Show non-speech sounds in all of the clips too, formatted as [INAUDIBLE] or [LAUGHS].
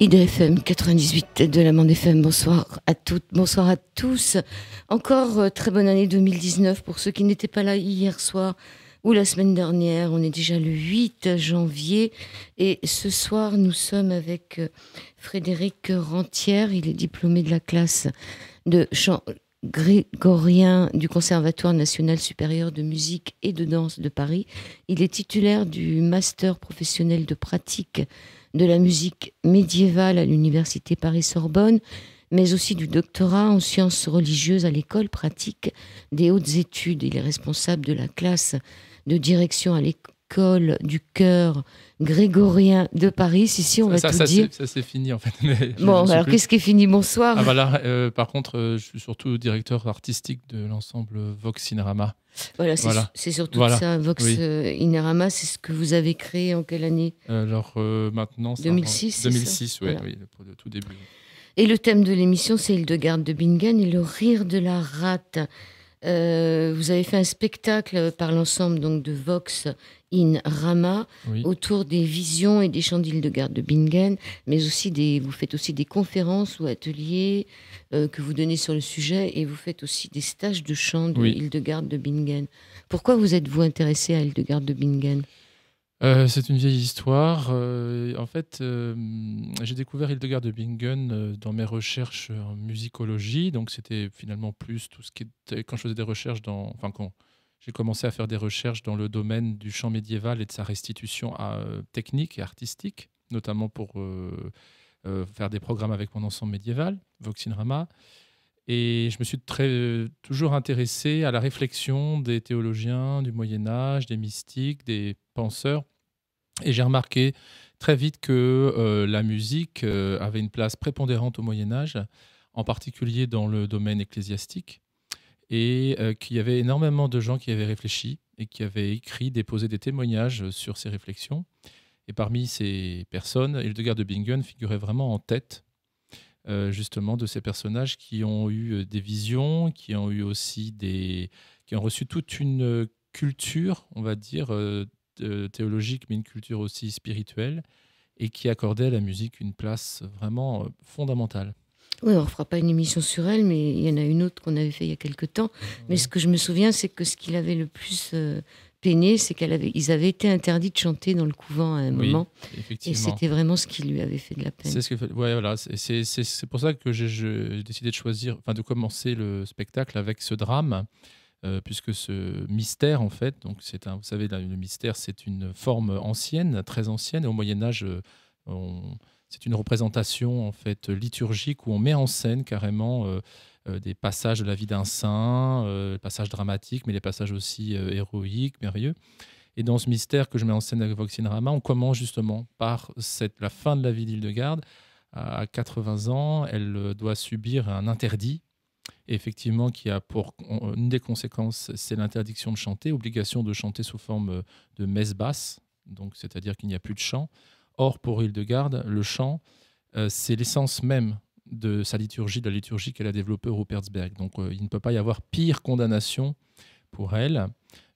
IDFM 98 de la Mande FM. Bonsoir à toutes, bonsoir à tous. Encore euh, très bonne année 2019 pour ceux qui n'étaient pas là hier soir ou la semaine dernière. On est déjà le 8 janvier et ce soir nous sommes avec euh, Frédéric Rentière. Il est diplômé de la classe de chant grégorien du Conservatoire national supérieur de musique et de danse de Paris. Il est titulaire du master professionnel de pratique de la musique médiévale à l'université Paris-Sorbonne, mais aussi du doctorat en sciences religieuses à l'école pratique des hautes études. Il est responsable de la classe de direction à l'école, du cœur grégorien de Paris. Ici, on va ça, tout ça, dire. Ça, c'est fini, en fait. [LAUGHS] bon, alors qu'est-ce qui est fini Bonsoir. voilà, ah, bah euh, par contre, euh, je suis surtout directeur artistique de l'ensemble Vox Inarama. Voilà, c'est surtout ça. Vox euh, c'est ce que vous avez créé en quelle année Alors maintenant, 2006. 2006, oui, le, tout début. Et le thème de l'émission, c'est de garde de Bingen et le rire de la rate. vous avez fait un spectacle par l'ensemble donc de Vox in Rama autour des visions et des chants de garde de Bingen, mais aussi des, vous faites aussi des conférences ou ateliers euh, que vous donnez sur le sujet et vous faites aussi des stages de chant de oui. de Bingen. Pourquoi vous êtes-vous intéressé à Hildegarde de Bingen euh, c'est une vieille histoire. Euh, en fait, j'ai découvert Hildegard de Bingen dans mes recherches en musicologie. Donc, c'était finalement plus tout ce qui était quand je faisais des recherches dans, enfin, quand j'ai commencé à faire des recherches dans le domaine du chant médiéval et de sa restitution à, euh, technique et artistique, notamment pour euh, euh, faire des programmes avec mon ensemble médiéval, Voxinrama. Et je me suis très, toujours intéressé à la réflexion des théologiens du Moyen Âge, des mystiques, des penseurs. Et j'ai remarqué très vite que la musique avait une place prépondérante au Moyen Âge, en particulier dans le domaine ecclésiastique et euh, qu'il y avait énormément de gens qui avaient réfléchi et qui avaient écrit, déposé des témoignages euh, sur ces réflexions. Et parmi ces personnes, Hildegard de Bingen figurait vraiment en tête euh, justement de ces personnages qui ont eu des visions, qui ont eu aussi des, qui ont reçu toute une culture, on va dire théologique, mais une culture aussi spirituelle, et qui accordait à la musique une place vraiment fondamentale. Oui, on ne fera pas une émission sur elle, mais il y en a une autre qu'on avait fait il y a quelque temps. Mhm. Mais ce que je me souviens, c'est que ce qui l'avait le plus euh, peiné, c'est qu'ils avait, avaient été interdits de chanter dans le couvent à un moment. Et c'était vraiment ce qui lui avait fait de la peine. C'est voilà, pour ça que j'ai décidé de choisir, enfin de commencer le spectacle avec ce drame. Euh, puisque ce mystère, en fait, donc c'est un, vous savez, le mystère, c'est une forme ancienne, très ancienne. Et au Moyen Âge, euh, on, c'est une représentation en fait liturgique où on met en scène carrément euh, euh, des passages de la vie d'un saint, des euh, passages dramatiques, mais des passages aussi héroïques, merveilleux. Et dans ce mystère que je mets en scène avec Rama, on commence justement par la fin de la vie d'Ile-de-Garde. À 80 ans, elle doit subir un interdit, effectivement, qui a pour une des conséquences, c'est l'interdiction de chanter, obligation de chanter sous forme de messe basse, donc c'est-à-dire qu'il n'y a plus de chant. Or, pour Hildegarde, le chant, euh, c'est l'essence même de sa liturgie, de la liturgie qu'elle a développée au Rupertsberg. Donc, euh, il ne peut pas y avoir pire condamnation pour elle.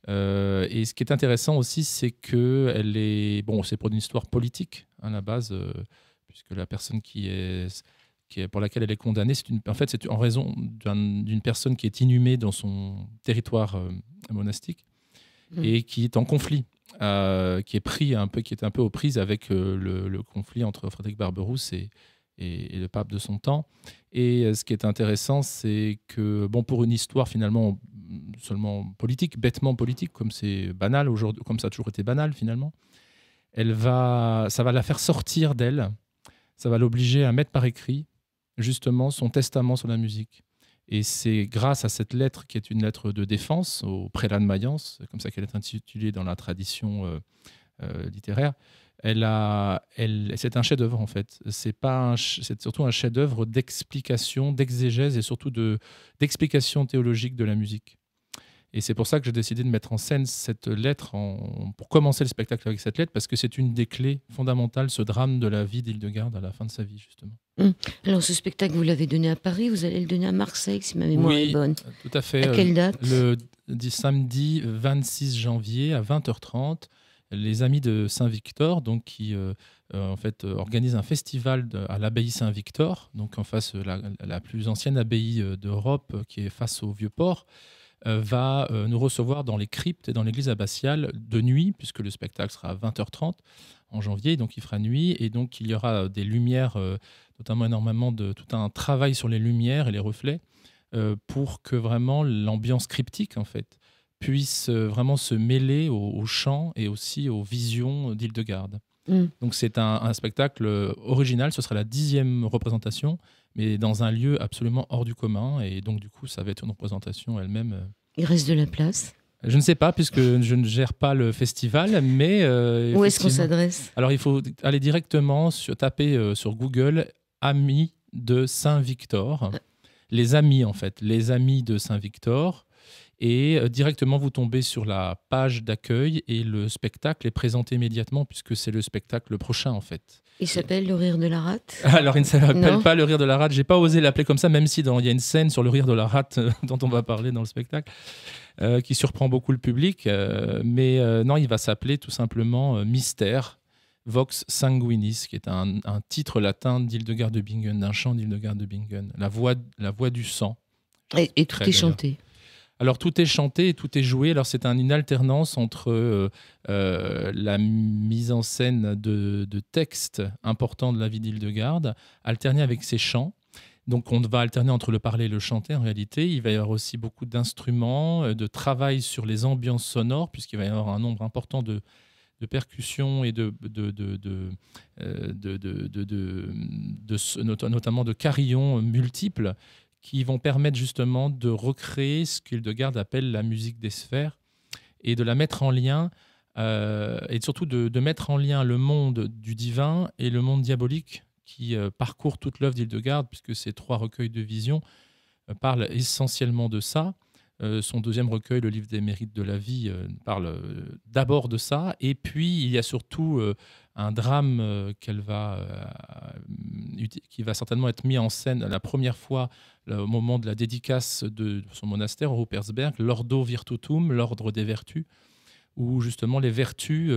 Euh, et ce qui est intéressant aussi, c'est que elle est, bon, c'est pour une histoire politique à hein, la base, puisque la personne qui est, qui est, pour laquelle elle est condamnée, c'est en fait, c'est en raison d'une personne qui est inhumée dans son territoire monastique mmh. et qui est en conflit euh, qui est pris un peu, qui est un peu aux prises avec euh, le, conflit entre Frédéric Barberousse et, le pape de son temps. Et euh, ce qui est intéressant, c'est que bon, pour une histoire finalement mm, seulement politique, bêtement politique, comme c'est banal aujourd'hui, comme ça a toujours été banal finalement, elle va, ça va la faire sortir d'elle, ça va l'obliger à mettre par écrit justement son testament sur la musique. Et c'est grâce à cette lettre, qui est une lettre de défense au prélat de Mayence, comme ça qu'elle est intitulée dans la tradition euh, euh, littéraire, elle elle, c'est un chef-d'œuvre en fait. C'est surtout un chef-d'œuvre d'explication, d'exégèse et surtout de d'explication théologique de la musique. Et c'est pour ça que j'ai décidé de mettre en scène cette lettre en, pour commencer le spectacle avec cette lettre parce que c'est une des clés fondamentales, ce drame de la vie d'Hildegarde à la fin de sa vie justement. Hum. Alors ce spectacle, vous l'avez donné à Paris, vous allez le donner à Marseille, si ma mémoire est bonne. Tout à fait. À quelle euh, date Le samedi 26 janvier à 20h30 les amis de Saint-Victor, donc qui euh, euh, en fait organisent un festival à l'abbaye Saint-Victor, donc en face la, la plus ancienne abbaye d'Europe, qui est face au Vieux-Port, va nous recevoir dans les cryptes et dans l'église abbatiale de nuit, puisque le spectacle sera à 20h30, en janvier, donc il fera nuit, et donc il y aura euh, des lumières, euh, notamment énormément de tout un travail sur les lumières et les reflets, euh, pour que vraiment l'ambiance cryptique, en fait, puisse vraiment se mêler aux chants et aussi aux visions d'Île-de-Garde. Mm. Donc c'est un, un, spectacle original, ce sera la dixième représentation, mais dans un lieu absolument hors du commun, et donc du coup ça va être une représentation elle-même. Il reste de la place je ne sais pas, puisque je ne gère pas le festival, mais... Euh, Où est-ce qu'on s'adresse Alors, il faut aller directement sur, taper euh, sur Google « Amis de Saint-Victor ah. Les amis, en fait. Les amis de Saint-Victor. Et euh, directement, vous tombez sur la page d'accueil et le spectacle est présenté immédiatement, puisque c'est le spectacle prochain, en fait. Il s'appelle Le rire de la rate [LAUGHS] Alors, il ne s'appelle pas Le rire de la rate. J'ai pas osé l'appeler comme ça, même si y a une scène sur Le rire de la rate euh, [LAUGHS] dont on va parler dans le spectacle, euh, qui surprend beaucoup le public. Euh, mais non, il va s'appeler tout simplement Mystère. Vox Sanguinis, qui est un, titre latin d'Hildegard de Bingen, d'un chant d'Hildegard de Bingen, la voix, la voix du sang. et tout est chanté. Alors tout est chanté, tout est joué. Alors c'est une alternance entre la mise en scène de, textes importants de la vie dîle de alternée avec ses chants. Donc on va alterner entre le parler et le chanter en réalité. Il va y avoir aussi beaucoup d'instruments, de travail sur les ambiances sonores, puisqu'il va y avoir un nombre important de, percussions et de, de, de, notamment de carillons multiples qui vont permettre justement de recréer ce qu'Hildegarde appelle la musique des sphères et de la mettre en lien, euh, et surtout de, mettre en lien le monde du divin et le monde diabolique qui euh, parcourt toute l'œuvre d'Hildegarde, puisque ces trois recueils de visions euh, parlent essentiellement de ça. Euh, son deuxième recueil, Le livre des mérites de la vie, euh, parle euh, d'abord de ça. Et puis, il y a surtout un drame qu'elle va, qui va certainement être mis en scène la première fois au moment de la dédicace de son monastère au Rupersberg, l'Ordo Virtutum, l'ordre des vertus, où justement les vertus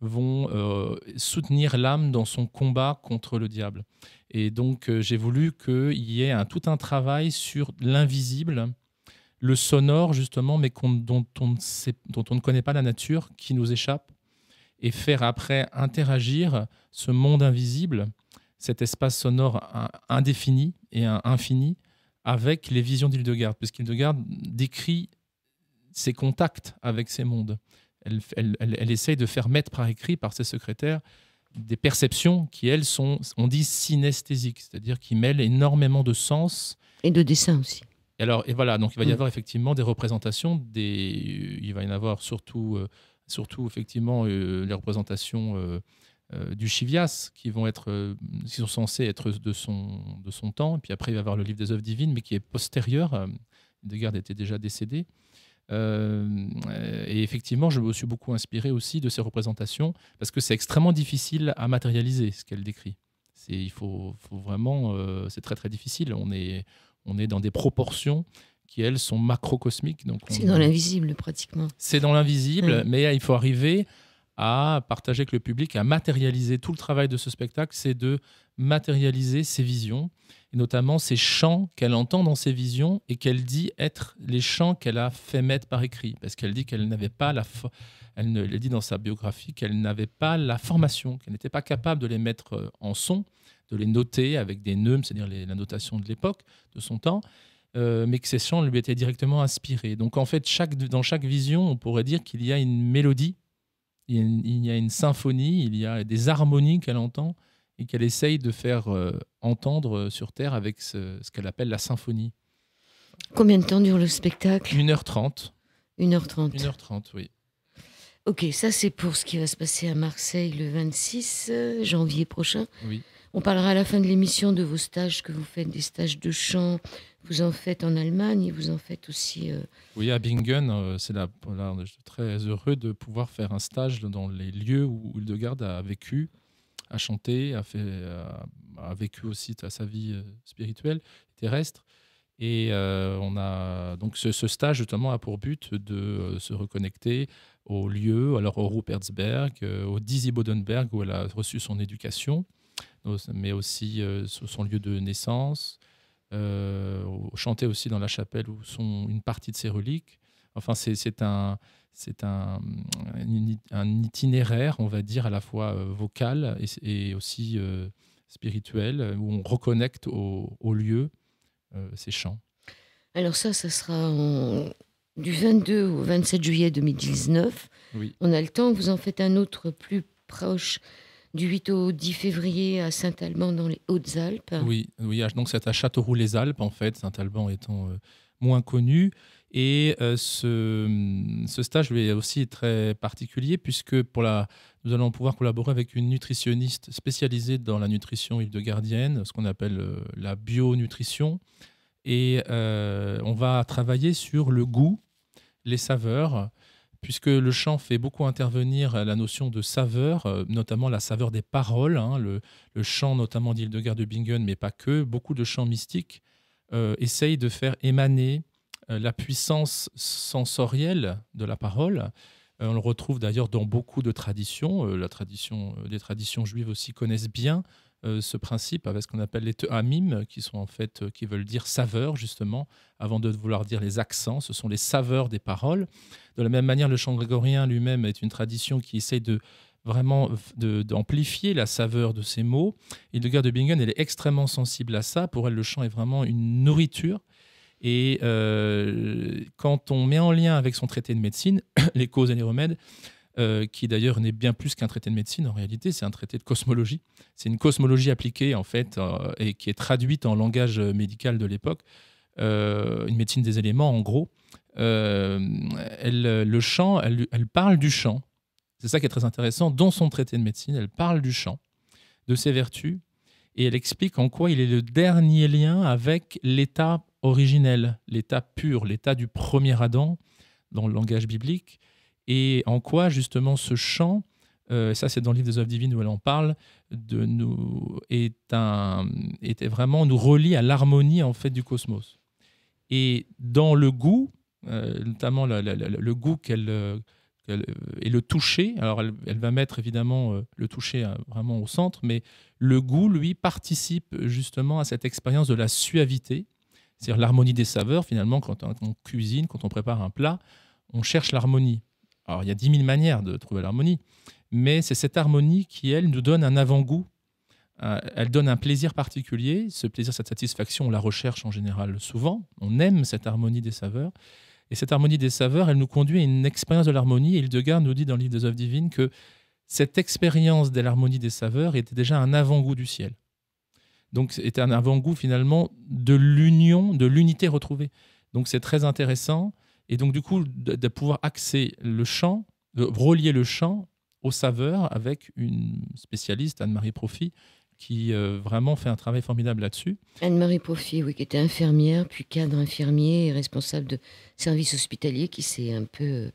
vont soutenir l'âme dans son combat contre le diable. Et donc, j'ai voulu qu'il y ait un, tout un travail sur l'invisible le sonore justement, mais dont, on ne connaît pas la nature, qui nous échappe, et faire après interagir ce monde invisible, cet espace sonore indéfini et infini, avec les visions d'Hildegarde, puisqu'Hildegarde décrit ses contacts avec ces mondes. Elle, elle, elle, essaye de faire mettre par écrit par ses secrétaires des perceptions qui, elles, sont, on dit, synesthésiques, c'est-à-dire qui mêlent énormément de sens. Et de dessin aussi. Et alors, et voilà, donc il va y mm. avoir effectivement des représentations, des, il va y en avoir surtout, euh, surtout effectivement euh, les représentations euh, du Chivias qui vont être, qui sont censées être de son, de son temps. Et puis après, il va y avoir le livre des œuvres divines, mais qui est postérieur. Garde était déjà décédé. et effectivement, je me suis beaucoup inspiré aussi de ces représentations parce que c'est extrêmement difficile à matérialiser ce qu'elle décrit. C'est, il faut, faut vraiment, c'est très très difficile. On est on est dans des proportions qui, elles, sont macrocosmiques. C'est dans l'invisible, pratiquement. C'est dans l'invisible, mais il faut arriver à partager avec le public, à matérialiser tout le travail de ce spectacle, c'est de matérialiser ses visions, et notamment ces chants qu'elle entend dans ses visions et qu'elle dit être les chants qu'elle a fait mettre par écrit, parce qu'elle dit qu'elle n'avait pas la... Elle, ne, dit dans sa biographie qu'elle n'avait pas la formation, qu'elle n'était pas capable de les mettre euh, en son, de les noter avec des neumes, c'est-à-dire la notation de l'époque, de son temps, euh, mais que ces chants lui étaient directement inspirés. Donc en fait, chaque, dans chaque vision, on pourrait dire qu'il y a une mélodie, il y a une, symphonie, il y a des harmonies qu'elle entend et qu'elle essaye de faire euh, entendre euh, sur Terre avec ce, qu'elle appelle la symphonie. Combien de temps dure le spectacle 1h30. 1h30. 1h30, oui. Ok, ça c'est pour ce qui va se passer à Marseille le 26 janvier prochain. Oui. On parlera à la fin de l'émission de vos stages que vous faites, des stages de chant. Vous en faites en Allemagne et vous en faites aussi. Euh, oui, à Bingen, euh, c'est là, je suis très heureux de pouvoir faire un stage dans les lieux où Hildegarde a vécu, a chanté, a, fait, euh, a, vécu aussi à sa vie spirituelle, terrestre. Et on a donc ce, stage justement a pour but de se reconnecter aux lieux, alors au Rupertsberg, au Dizzy Bodenberg où elle a reçu son éducation, mais aussi euh, son lieu de naissance, euh, chanter aussi dans la chapelle où sont une partie de ses reliques. Enfin, c'est un, c'est un, itinéraire, on va dire, à la fois euh, vocal et, aussi spirituel, où on reconnecte au, au lieu ces chants. Alors ça, ça sera du 22 au 27 juillet 2019. Oui. On a le temps, vous en faites un autre plus proche du 8 au 10 février à Saint-Alban dans les Hautes-Alpes. Oui, ah, donc c'est à Châteauroux-les-Alpes en fait, Saint-Alban étant euh, moins connu. Et euh, ce, hum, ce, stage lui, est aussi très particulier puisque pour la, nous allons pouvoir collaborer avec une nutritionniste spécialisée dans la nutrition île-de-gardienne, ce qu'on appelle euh, la bio-nutrition Et on va travailler sur le goût, les saveurs, puisque le chant fait beaucoup intervenir la notion de saveur, euh, notamment la saveur des paroles, hein, le, chant notamment d'Hildegard de Bingen, mais pas que, beaucoup de chants mystiques euh, essayent de faire émaner euh, la puissance sensorielle de la parole. On le retrouve d'ailleurs dans beaucoup de traditions. La tradition, les traditions juives aussi connaissent bien euh, ce principe avec ce qu'on appelle les teamim, ah, qui sont en fait euh, qui veulent dire saveur justement, avant de vouloir dire les accents. Ce sont les saveurs des paroles. De la même manière, le chant grégorien lui-même est une tradition qui essaie de vraiment d'amplifier la saveur de ces mots. Et Hildegard de Bingen, elle est extrêmement sensible à ça. Pour elle, le chant est vraiment une nourriture. Et euh, quand on met en lien avec son traité de médecine, [COUGHS] les causes et les remèdes, euh, qui d'ailleurs n'est bien plus qu'un traité de médecine en réalité, c'est un traité de cosmologie. C'est une cosmologie appliquée en fait euh, et qui est traduite en langage euh, médical de l'époque, une médecine des éléments en gros. le chant, elle, elle parle du chant. C'est ça qui est très intéressant. Dans son traité de médecine, elle parle du chant, de ses vertus, et elle explique en quoi il est le dernier lien avec l'état originel, l'état pur, l'état du premier Adam dans le langage biblique, et en quoi justement ce chant, euh, ça c'est dans le livre des œuvres divines où elle en parle, de nous, est, un, était vraiment nous relie à l'harmonie en fait du cosmos. Et dans le goût, euh, notamment le, goût qu'elle euh, et le toucher, alors elle, elle va mettre évidemment le toucher hein, vraiment au centre, mais le goût, lui, participe justement à cette expérience de la suavité, c'est-à-dire l'harmonie des saveurs finalement quand on cuisine, quand on prépare un plat, on cherche l'harmonie. Alors, il y a 10 000 manières de trouver l'harmonie, mais c'est cette harmonie qui, elle, nous donne un avant-goût. Euh, elle donne un plaisir particulier. Ce plaisir, cette satisfaction, on la recherche en général souvent. On aime cette harmonie des saveurs. Et cette harmonie des saveurs, elle nous conduit à une expérience de l'harmonie. Et Hildegard nous dit dans le livre des œuvres divines que cette expérience de l'harmonie des saveurs était déjà un avant-goût du ciel. Donc, c'était un avant-goût finalement de l'union, de l'unité retrouvée. Donc, c'est très intéressant. Et donc, du coup, de, pouvoir axer le champ, relier le champ aux saveurs avec une spécialiste, Anne-Marie Profi, qui euh, vraiment fait un travail formidable là-dessus. Anne-Marie Profi, oui, qui était infirmière, puis cadre infirmier et responsable de service hospitalier, qui s'est un peu euh,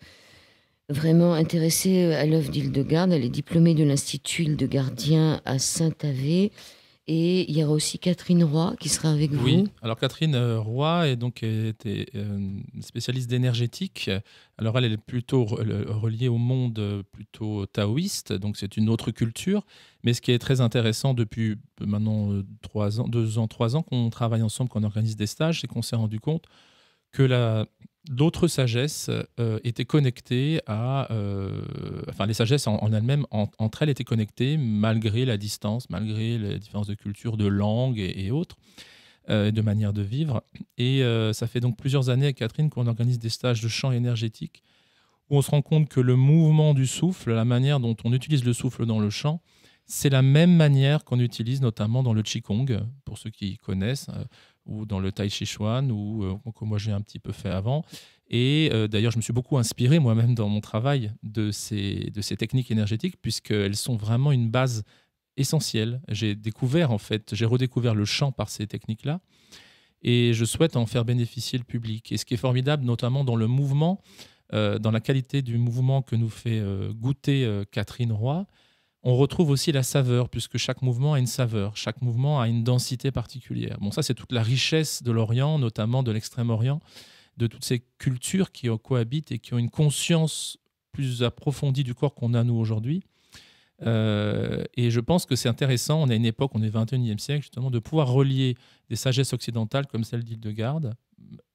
vraiment intéressée euh, à l'œuvre d'Île-de-Garde. Elle est diplômée de l'Institut ile de gardien à Saint-Avé. Et il y aura aussi Catherine Roy qui sera avec vous. Oui, alors Catherine euh, Roy est donc euh, euh, spécialiste d'énergétique. Alors elle, est plutôt reliée au monde plutôt taoïste, donc c'est une autre culture. Mais ce qui est très intéressant depuis maintenant ans, deux ans, trois ans qu'on travaille ensemble, qu'on organise des stages, c'est qu'on s'est rendu compte que la D'autres sagesses euh, étaient connectées à. Euh, enfin, les sagesses en, elles-mêmes, entre elles, étaient connectées malgré la distance, malgré les différences de culture, de langue et, autres, euh, de manière de vivre. Et ça fait donc plusieurs années Catherine qu'on organise des stages de champ énergétique où on se rend compte que le mouvement du souffle, la manière dont on utilise le souffle dans le champ, c'est la même manière qu'on utilise notamment dans le Qigong, pour ceux qui connaissent ou dans le Tai Chi Chuan, ou comme euh, moi j'ai un petit peu fait avant. Et euh, d'ailleurs, je me suis beaucoup inspiré moi-même dans mon travail de ces, techniques énergétiques, puisqu'elles sont vraiment une base essentielle. J'ai découvert, en fait, j'ai redécouvert le champ par ces techniques-là, et je souhaite en faire bénéficier le public. Et ce qui est formidable, notamment dans le mouvement, euh, dans la qualité du mouvement que nous fait goûter Catherine Roy, on retrouve aussi la saveur, puisque chaque mouvement a une saveur, chaque mouvement a une densité particulière. Bon, ça, c'est toute la richesse de l'Orient, notamment de l'Extrême-Orient, de toutes ces cultures qui cohabitent et qui ont une conscience plus approfondie du corps qu'on a, nous, aujourd'hui. Euh, et je pense que c'est intéressant, on a une époque, on est 21e siècle, justement, de pouvoir relier des sagesses occidentales comme celle d'Île-de-Garde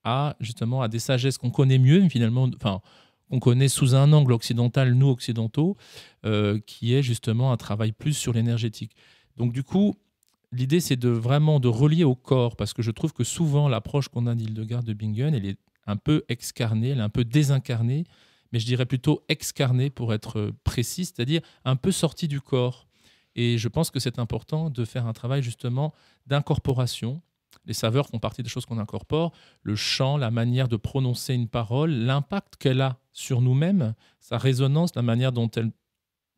à, justement, à des sagesses qu'on connaît mieux, finalement, on connaît sous un angle occidental, nous occidentaux, euh, qui est justement un travail plus sur l'énergétique. Donc du coup, l'idée c'est de vraiment de relier au corps, parce que je trouve que souvent l'approche qu'on a d'Hildegard de Bingen, elle est un peu excarnée, elle est un peu désincarnée, mais je dirais plutôt excarnée pour être précis, c'est-à-dire un peu sortie du corps. Et je pense que c'est important de faire un travail justement d'incorporation, les saveurs font partie des choses qu'on incorpore, le chant, la manière de prononcer une parole, l'impact qu'elle a sur nous-mêmes, sa résonance, la manière dont elle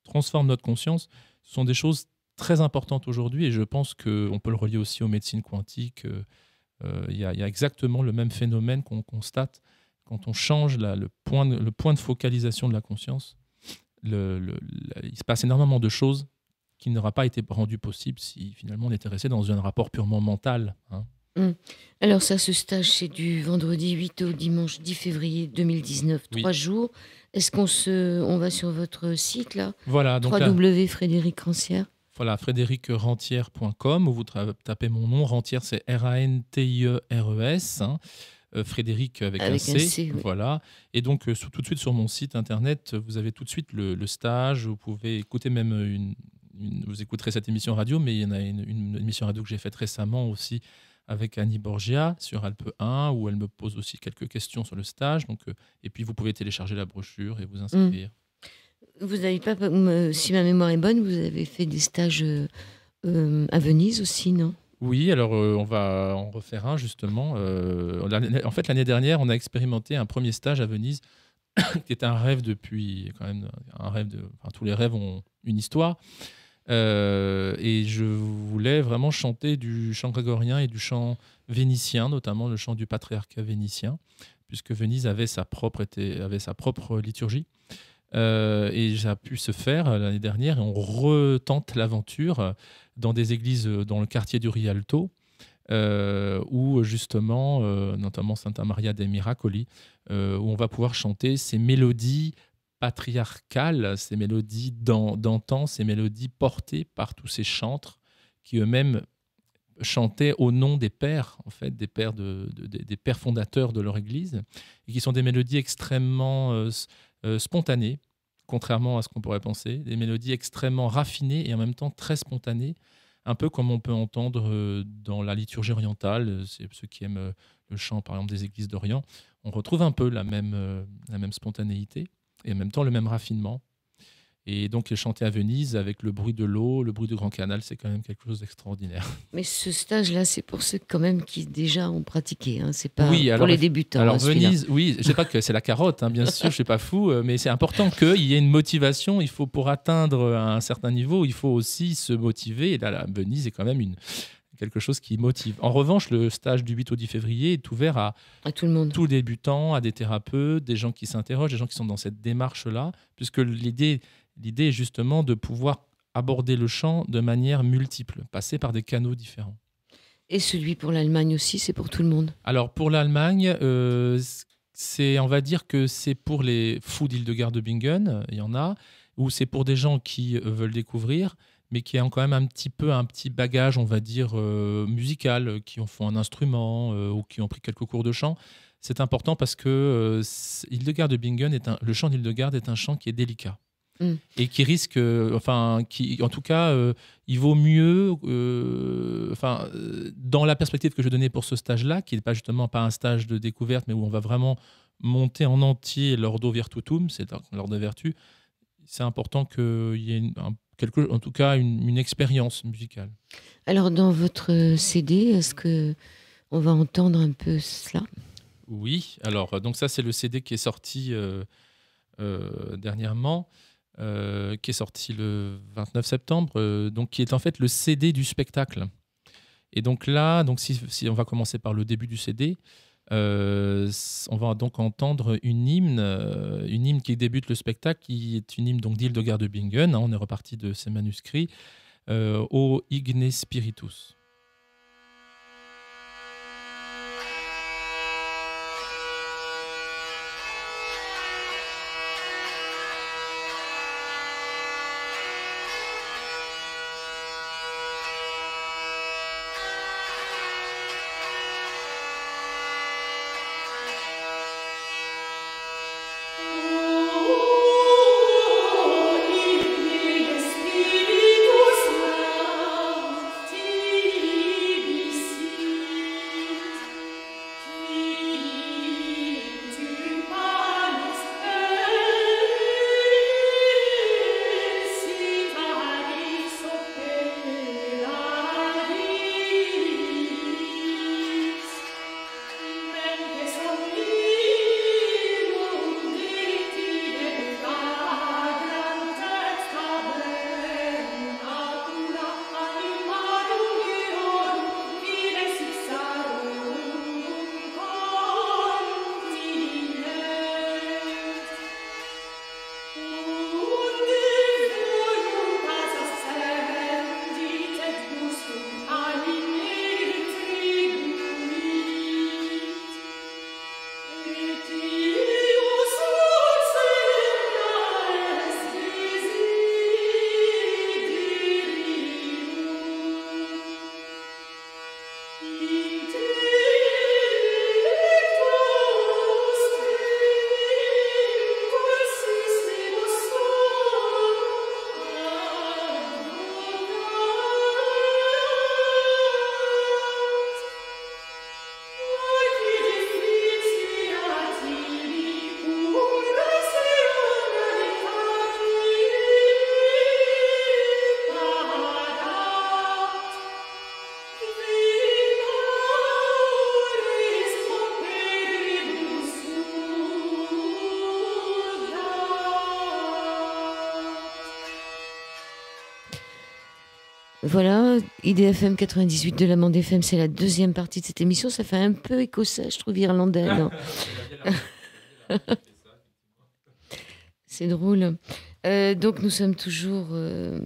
transforme notre conscience, ce sont des choses très importantes aujourd'hui et je pense qu'on peut le relier aussi aux médecines quantiques. Euh, euh, il y, a exactement le même phénomène qu'on constate quand on change le, point de, le point de focalisation de la conscience. il se passe énormément de choses qui n'aura pas été rendu possible si finalement on était resté dans un rapport purement mental. Hein. Hum. Alors ça, ce stage, c'est du vendredi 8 au dimanche 10 février 2019, trois jours. Est-ce qu'on se, on va sur votre site là Voilà, donc euh, rentière. Voilà, rentière.com où vous tapez mon nom. Rentière, c'est R-A-N-T-I-E-R-E-S. Hein. Euh, Frédéric avec, un C. Voilà. Et donc, euh, tout de suite sur mon site internet, vous avez tout de suite le, stage. Vous pouvez écouter même une, Vous écouterez cette émission radio, mais il y en a une, une émission radio que j'ai faite récemment aussi avec Annie Borgia sur Alpe 1, où elle me pose aussi quelques questions sur le stage. Donc, euh, et puis, vous pouvez télécharger la brochure et vous mm. inscrire. Vous n'avez pas, euh, si ma mémoire est bonne, vous avez fait des stages euh, à Venise aussi, non oui, alors on va en refaire un justement. en fait, l'année dernière, on a expérimenté un premier stage à Venise [COUGHS] qui est un rêve depuis quand même un rêve de. Enfin, tous les rêves ont une histoire. Euh, et je voulais vraiment chanter du chant grégorien et du chant vénitien, notamment le chant du patriarcat vénitien, puisque Venise avait sa propre, avait sa propre liturgie. Euh, et ça a pu se faire l'année dernière, et on retente l'aventure dans des églises dans le quartier du Rialto, euh, où justement, notamment Santa Maria dei Miracoli, où on va pouvoir chanter ces mélodies patriarcales, ces mélodies d'antan, ces mélodies portées par tous ces chantres qui eux-mêmes chantaient au nom des pères, en fait, des pères, de, des pères fondateurs de leur Église, et qui sont des mélodies extrêmement euh, euh, spontanées, contrairement à ce qu'on pourrait penser, des mélodies extrêmement raffinées et en même temps très spontanées, un peu comme on peut entendre euh, dans la liturgie orientale, ceux qui aiment le chant par exemple des églises d'Orient, on retrouve un peu la même, la même spontanéité et en même temps le même raffinement. Et donc, chanter à Venise avec le bruit de l'eau, le bruit du Grand Canal, c'est quand même quelque chose d'extraordinaire. Mais ce stage-là, c'est pour ceux quand même qui déjà ont pratiqué. Hein. C'est pas pour les débutants. Alors hein, Venise, oui, je sais pas que c'est la carotte, hein, bien sûr, je suis pas fou, euh, mais c'est important qu'il y ait une motivation. Il faut pour atteindre un certain niveau, il faut aussi se motiver. Et là Venise est quand même une, quelque chose qui motive. En revanche, le stage du 8 au 10 février est ouvert à, tout le monde. Tout débutant, à des thérapeutes, des gens qui s'interrogent, des gens qui sont dans cette démarche-là, puisque l'idée, est justement de pouvoir aborder le champ de manière multiple, passer par des canaux différents. Et celui pour l'Allemagne aussi, c'est pour tout le monde Alors pour l'Allemagne, euh, c'est, on va dire que c'est pour les fous d'Île-de-Garde-Bingen, il y en a, ou c'est pour des gens qui euh, veulent découvrir mais qui ont quand même un petit peu un petit bagage, on va dire, euh, musical, euh, qui ont fait un instrument euh, ou qui ont pris quelques cours de chant. C'est important parce que Bingen est un, le chant d'Hildegard est un chant qui est délicat mm. et qui risque, enfin, qui, en tout cas, il vaut mieux, enfin, dans la perspective que je donnais pour ce stage-là, qui n'est pas justement pas un stage de découverte, mais où on va vraiment monter en entier l'ordo virtutum, c'est l'ordre de vertu. C'est important qu'il y ait un en tout cas une, expérience musicale. Alors dans votre CD, est-ce que on va entendre un peu cela Oui, alors euh, donc ça c'est le CD qui est sorti euh, euh, dernièrement, qui est sorti le 29 septembre, donc qui est en fait le CD du spectacle. Et donc là, donc si on va commencer par le début du CD, euh, on va donc entendre une hymne, euh, une hymne qui débute le spectacle, qui est une hymne donc d'Hildegard de Bingen. Hein, on est reparti de ses manuscrits. au euh, Igne Spiritus. voilà, IDFM 98 de l'Amande FM, c'est la deuxième partie de cette émission. Ça fait un peu écossais, je trouve, irlandais. [LAUGHS] c'est drôle. Euh, donc, nous sommes toujours euh,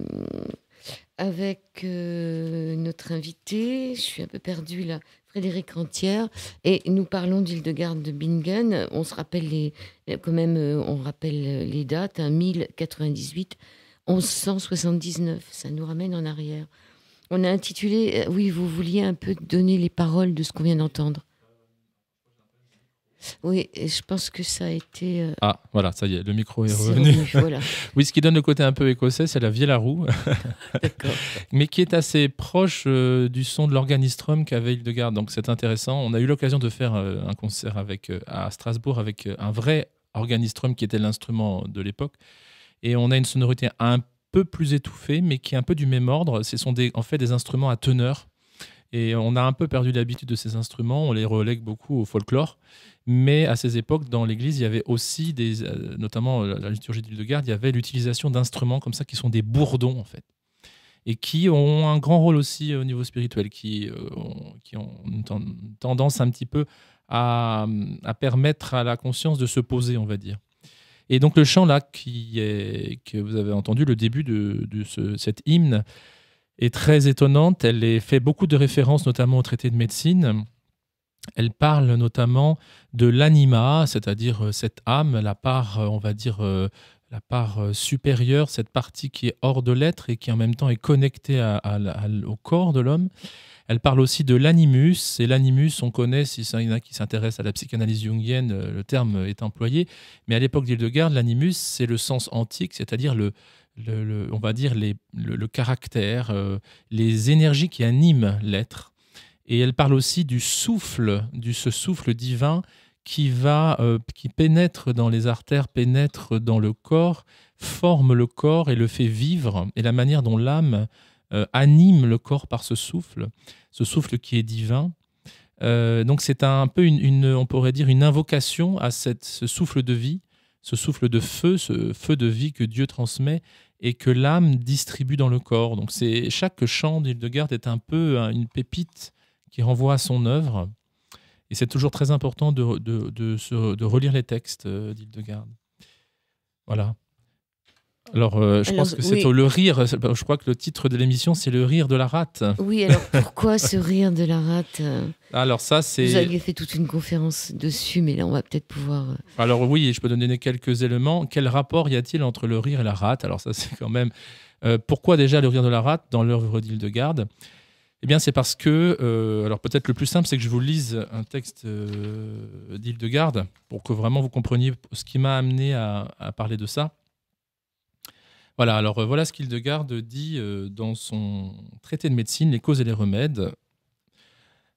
avec euh, notre invité. Je suis un peu perdue là. Frédéric Rentière, et nous parlons d'Île-de-Garde de Bingen. On se rappelle les, quand même, on rappelle les dates, 1098, hein, 1179, ça nous ramène en arrière. On a intitulé, euh, oui, vous vouliez un peu donner les paroles de ce qu'on vient d'entendre. Oui, je pense que ça a été. Euh, ah, voilà, ça y est, le micro est, revenu. [LAUGHS] oui, ce qui donne le côté un peu écossais, c'est la vieille roue. [LAUGHS] [LAUGHS] Mais qui est assez proche euh, du son de l'organistrum qu'avait Hildegard. Donc c'est intéressant. On a eu l'occasion de faire un concert avec, à Strasbourg avec un vrai organistrum qui était l'instrument de l'époque. Et on a une sonorité un peu plus étouffée, mais qui est un peu du même ordre. Ce sont des, en fait des instruments à teneur. Et on a un peu perdu l'habitude de ces instruments, on les relègue beaucoup au folklore. Mais à ces époques, dans l'Église, il y avait aussi, des, euh, notamment euh, la liturgie de garde, il y avait l'utilisation d'instruments comme ça qui sont des bourdons en fait, et qui ont un grand rôle aussi euh, au niveau spirituel, qui, ont, une tendance un petit peu à permettre à la conscience de se poser, on va dire. Et donc le chant là qui est, que vous avez entendu, le début de, de cet hymne, est très étonnant. Elle fait beaucoup de références, notamment au traité de médecine. Elle parle notamment de l'anima, c'est-à-dire euh, cette âme, la part, euh, on va dire, euh, la part supérieure, cette partie qui est hors de l'être et qui en même temps est connectée au corps de l'homme. Elle parle aussi de l'animus, et l'animus, on connaît, si ça y en a qui s'intéresse à la psychanalyse jungienne, euh, le terme est employé, mais à l'époque d'Hildegarde, l'animus, c'est le sens antique, c'est-à-dire le, on va dire le, caractère, euh, les énergies qui animent l'être. Et elle parle aussi du souffle, du ce souffle divin qui va, euh, qui pénètre dans les artères, pénètre dans le corps, forme le corps et le fait vivre. Et la manière dont l'âme euh, anime le corps par ce souffle, ce souffle qui est divin. Euh, donc c'est un, peu une, on pourrait dire, une invocation à ce souffle de vie, ce souffle de feu, ce feu de vie que Dieu transmet et que l'âme distribue dans le corps. Donc c'est chaque chant d'Hildegarde est un peu euh, une pépite qui renvoie à son œuvre. Et c'est toujours très important de, de, de relire les textes d'Hildegarde. Voilà. Alors, euh, je pense que c'est le rire. Je crois que le titre de l'émission, c'est le rire de la rate. Oui, alors pourquoi ce rire de la rate euh, Alors ça, c'est. Vous fait toute une conférence dessus, mais là, on va peut-être pouvoir. Euh, alors oui, je peux donner quelques éléments. Quel rapport y a-t-il entre le rire et la rate Alors ça, [LAUGHS] c'est quand même. pourquoi déjà le rire de la rate dans l'œuvre Garde Eh bien, c'est parce que. alors peut-être le plus simple, c'est que je vous lise un texte de Garde pour que vraiment vous compreniez ce qui m'a amené à parler de ça. Voilà, alors euh, voilà ce qu'Hildegarde dit euh, dans son traité de médecine, Les causes et les remèdes.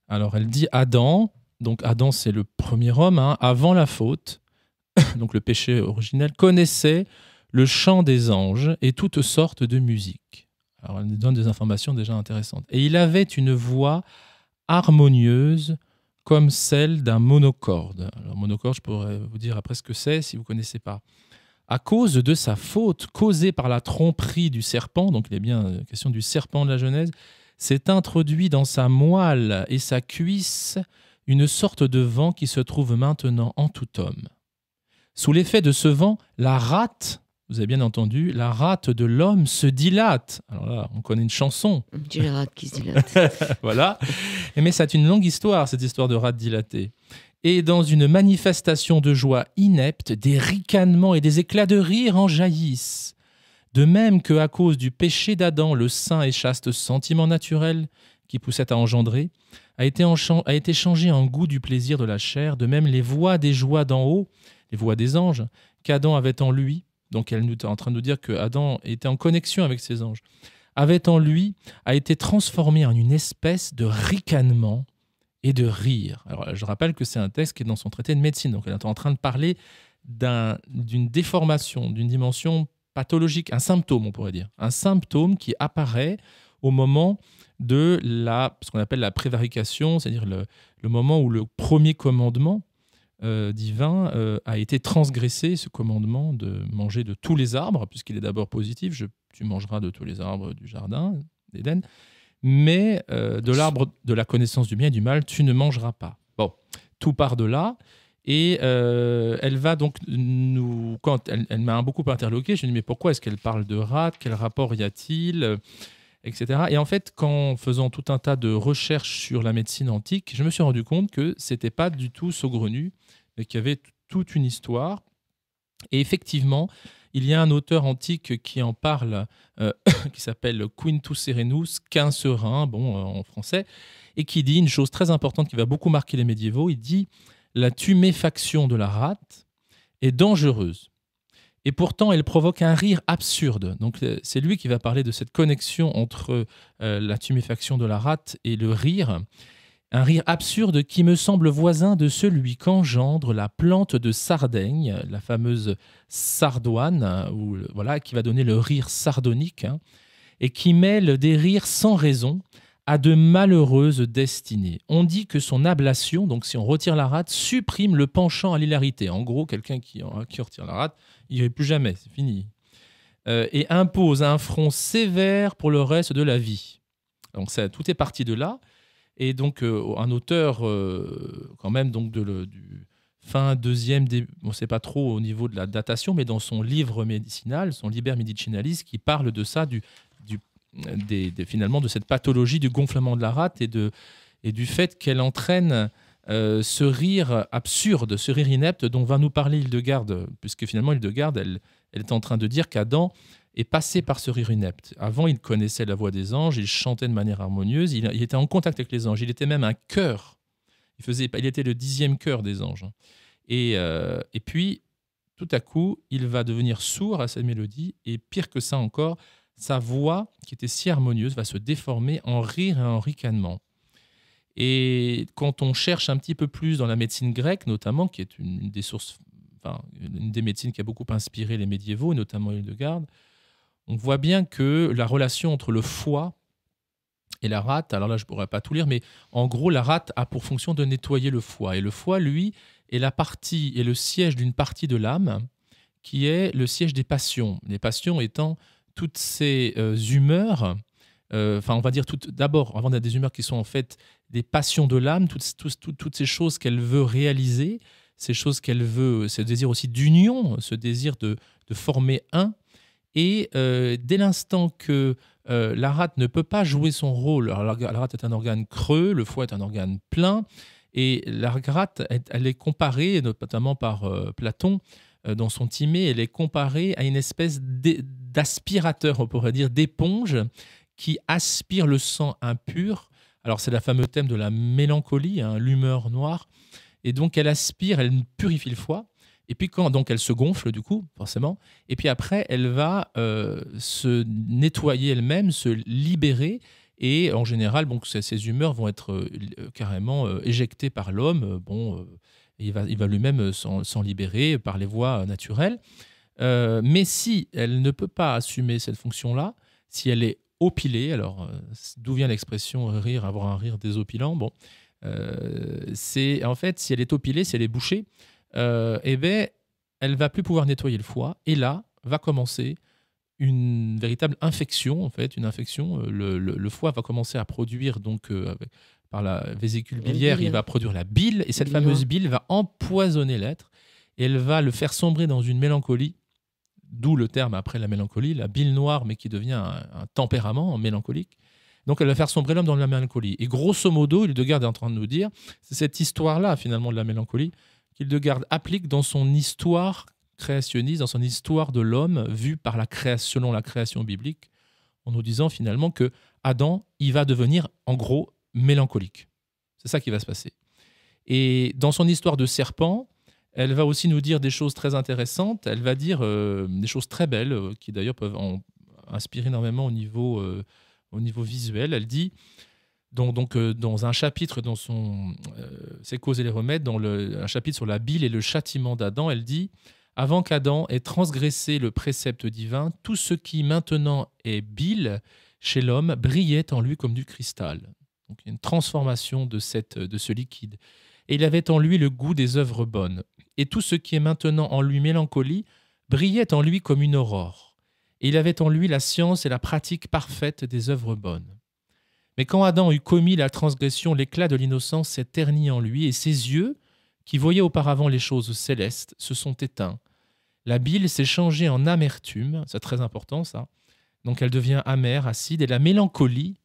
Alors elle dit Adam, donc Adam c'est le premier homme, hein, avant la faute, [COUGHS] donc le péché originel, connaissait le chant des anges et toutes sortes de musiques. » elle donne des informations déjà intéressantes. Et il avait une voix harmonieuse comme celle d'un monocorde. Alors monocorde, je pourrais vous dire après ce que c'est si vous ne connaissez pas à cause de sa faute causée par la tromperie du serpent, donc il est bien euh, question du serpent de la Genèse, s'est introduit dans sa moelle et sa cuisse une sorte de vent qui se trouve maintenant en tout homme. Sous l'effet de ce vent, la rate, vous avez bien entendu, la rate de l'homme se dilate. Alors là, on connaît une chanson. du rate qui se dilate. [LAUGHS] voilà. Mais c'est une longue histoire, cette histoire de rate dilatée. Et dans une manifestation de joie inepte, des ricanements et des éclats de rire en jaillissent. De même que à cause du péché d'Adam, le saint et chaste sentiment naturel qui poussait à engendrer, a été, changé en goût du plaisir de la chair, de même les voix des joies d'en haut, les voix des anges, qu'Adam avait en lui, donc elle nous est en train de nous dire que Adam était en connexion avec ses anges, avait en lui, a été transformé en une espèce de ricanement et de rire. Alors, je rappelle que c'est un texte qui est dans son traité de médecine. Donc, elle est en train de parler d'un, d'une déformation, d'une dimension pathologique, un symptôme, on pourrait dire. Un symptôme qui apparaît au moment de la, ce qu'on appelle la prévarication, c'est-à-dire le, le moment où le premier commandement euh, divin euh, a été transgressé, ce commandement de manger de tous les arbres, puisqu'il est d'abord positif, tu mangeras de tous les arbres du jardin d'Éden mais euh, de l'arbre de la connaissance du bien et du mal, tu ne mangeras pas. Bon, tout part de là. Et euh, elle va donc nous. Quand elle, m'a beaucoup interloqué, je ai dit mais pourquoi est-ce qu'elle parle de rate Quel rapport y a-t-il etc. Et en fait, qu'en faisant tout un tas de recherches sur la médecine antique, je me suis rendu compte que c'était pas du tout saugrenu, mais qu'il y avait toute une histoire. Et effectivement, il y a un auteur antique qui en parle, euh, [COUGHS] qui s'appelle Quintus Serenus, Quin Serein, bon, euh, en français, et qui dit une chose très importante qui va beaucoup marquer les médiévaux. Il dit La tuméfaction de la rate est dangereuse. Et pourtant, elle provoque un rire absurde. Donc, euh, c'est lui qui va parler de cette connexion entre la tuméfaction de la rate et le rire. Un rire absurde qui me semble voisin de celui qu'engendre la plante de Sardaigne, la fameuse sardoine, voilà, qui va donner le rire sardonique, hein, et qui mêle des rires sans raison à de malheureuses destinées. On dit que son ablation, donc si on retire la rate, supprime le penchant à l'hilarité. En gros, quelqu'un qui, hein, retire la rate, il n'y plus jamais, c'est fini. Euh, et impose un front sévère pour le reste de la vie. Donc tout est parti de là. Et donc, euh, un auteur, euh, quand même, donc de du fin deuxième, on ne sait pas trop au niveau de la datation, mais dans son livre médicinal, son Liber Medicinalis, qui parle de ça, du, du finalement de cette pathologie du gonflement de la rate et, de, et du fait qu'elle entraîne euh, ce rire absurde, ce rire inepte dont va nous parler Hildegarde, puisque finalement Hildegarde, elle, elle est en train de dire qu'Adam et passé par ce rire inepte. Avant, il connaissait la voix des anges, il chantait de manière harmonieuse, il, était en contact avec les anges, il était même un cœur. Il, faisait, il était le dixième cœur des anges. Et, euh, et puis, tout à coup, il va devenir sourd à cette mélodie, et pire que ça encore, sa voix, qui était si harmonieuse, va se déformer en rire et en ricanement. Et quand on cherche un petit peu plus dans la médecine grecque, notamment, qui est une des sources, enfin, une des médecines qui a beaucoup inspiré les médiévaux, notamment Hildegarde, on voit bien que la relation entre le foie et la rate, alors là je ne pourrais pas tout lire, mais en gros la rate a pour fonction de nettoyer le foie. Et le foie, lui, est la partie, et le siège d'une partie de l'âme qui est le siège des passions. Les passions étant toutes ces euh, humeurs, euh, enfin on va dire d'abord, avant d'être des humeurs qui sont en fait des passions de l'âme, toutes, ces choses qu'elle veut réaliser, ces choses qu'elle veut, ce désir aussi d'union, ce désir de, de former un, et euh, dès l'instant que euh, la rate ne peut pas jouer son rôle, alors la, rate est un organe creux, le foie est un organe plein, et la rate, elle, est comparée, notamment par euh, Platon, dans son Timée, elle est comparée à une espèce d'aspirateur, on pourrait dire, d'éponge qui aspire le sang impur. Alors c'est le fameux thème de la mélancolie, hein, l'humeur noire. Et donc elle aspire, elle purifie le foie. Et puis quand donc elle se gonfle du coup, forcément, et puis après elle va euh, se nettoyer elle-même, se libérer, et en général, bon, ces humeurs vont être euh, euh, carrément éjectées par l'homme. Bon, il va, il va lui-même s'en libérer par les voies naturelles. mais si elle ne peut pas assumer cette fonction-là, si elle est opilée, alors d'où vient l'expression rire, avoir un rire désopilant Bon, c'est en fait si elle est opilée, si elle est bouchée, euh, eh ben, elle va plus pouvoir nettoyer le foie. Et là, va commencer une véritable infection, en fait, une infection. Euh, le, foie va commencer à produire, donc, euh, par la vésicule biliaire, il va produire la bile, et cette fameuse bile va empoisonner l'être, et elle va le faire sombrer dans une mélancolie, d'où le terme après la mélancolie, la bile noire, mais qui devient un, tempérament mélancolique. Donc elle va faire sombrer l'homme dans la mélancolie. Et grosso modo, il garde est en train de nous dire, c'est cette histoire-là finalement de la mélancolie Garde applique dans son histoire créationniste, dans son histoire de l'homme vu par la création, selon la création biblique, en nous disant finalement que Adam, il va devenir en gros mélancolique. C'est ça qui va se passer. Et dans son histoire de serpent, elle va aussi nous dire des choses très intéressantes. Elle va dire euh, des choses très belles euh, qui d'ailleurs peuvent inspirer énormément au niveau, euh, au niveau visuel. Elle dit donc, euh, dans un chapitre, dans son Ses euh, causes et les remèdes, dans un chapitre sur la bile et le châtiment d'Adam, elle dit Avant qu'Adam ait transgressé le précepte divin, tout ce qui maintenant est bile chez l'homme brillait en lui comme du cristal. Donc une transformation de, cette, de ce liquide. Et il avait en lui le goût des œuvres bonnes. Et tout ce qui est maintenant en lui mélancolie brillait en lui comme une aurore. Et il avait en lui la science et la pratique parfaite des œuvres bonnes. Mais quand Adam eut commis la transgression, l'éclat de l'innocence s'est terni en lui, et ses yeux, qui voyaient auparavant les choses célestes, se sont éteints. La bile s'est changée en amertume, c'est très important ça, donc elle devient amère, acide, et la mélancolie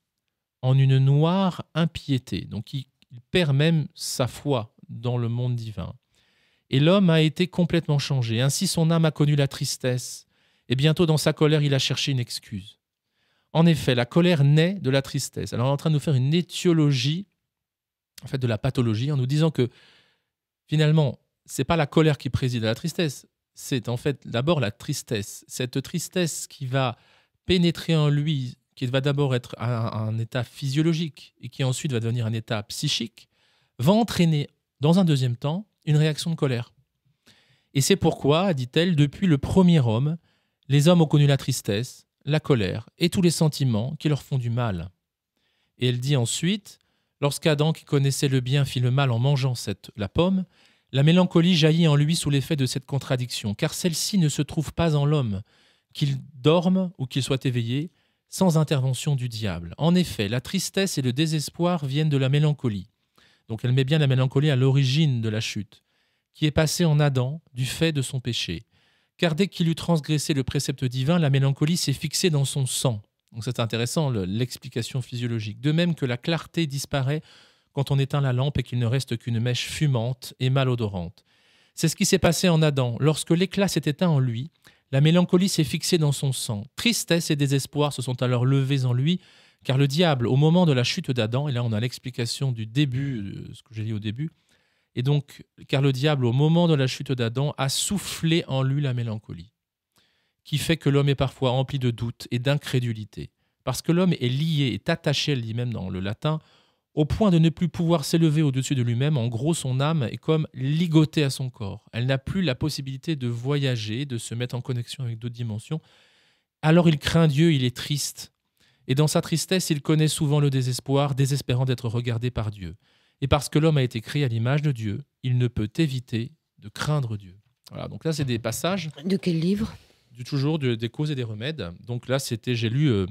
en une noire impiété. Donc il, il perd même sa foi dans le monde divin. Et l'homme a été complètement changé. Ainsi son âme a connu la tristesse, et bientôt dans sa colère il a cherché une excuse. En effet, la colère naît de la tristesse. Alors, on est en train de nous faire une étiologie en fait, de la pathologie en nous disant que finalement, c'est pas la colère qui préside à la tristesse, c'est en fait d'abord la tristesse. Cette tristesse qui va pénétrer en lui, qui va d'abord être un état physiologique et qui ensuite va devenir un état psychique, va entraîner dans un deuxième temps une réaction de colère. Et c'est pourquoi, dit-elle, depuis le premier homme, les hommes ont connu la tristesse, la colère et tous les sentiments qui leur font du mal. Et elle dit ensuite Lorsqu'Adam, qui connaissait le bien, fit le mal en mangeant cette, la pomme, la mélancolie jaillit en lui sous l'effet de cette contradiction, car celle-ci ne se trouve pas en l'homme, qu'il dorme ou qu'il soit éveillé, sans intervention du diable. En effet, la tristesse et le désespoir viennent de la mélancolie. Donc elle met bien la mélancolie à l'origine de la chute, qui est passée en Adam du fait de son péché car dès qu'il eut transgressé le précepte divin, la mélancolie s'est fixée dans son sang. Donc c'est intéressant l'explication physiologique. De même que la clarté disparaît quand on éteint la lampe et qu'il ne reste qu'une mèche fumante et malodorante. C'est ce qui s'est passé en Adam. Lorsque l'éclat s'est éteint en lui, la mélancolie s'est fixée dans son sang. Tristesse et désespoir se sont alors levés en lui, car le diable, au moment de la chute d'Adam, et là on a l'explication du début, euh, ce que j'ai dit au début, et donc, car le diable, au moment de la chute d'Adam, a soufflé en lui la mélancolie, qui fait que l'homme est parfois rempli de doutes et d'incrédulité, parce que l'homme est lié, est attaché lui-même dans le latin, au point de ne plus pouvoir s'élever au-dessus de lui-même. En gros, son âme est comme ligotée à son corps. Elle n'a plus la possibilité de voyager, de se mettre en connexion avec d'autres dimensions. Alors il craint Dieu, il est triste. Et dans sa tristesse, il connaît souvent le désespoir, désespérant d'être regardé par Dieu. Et parce que l'homme a été créé à l'image de Dieu, il ne peut éviter de craindre Dieu. Voilà, donc là, c'est des passages. De quel livre du, Toujours des causes et des remèdes. Donc là, c'était, j'ai lu euh,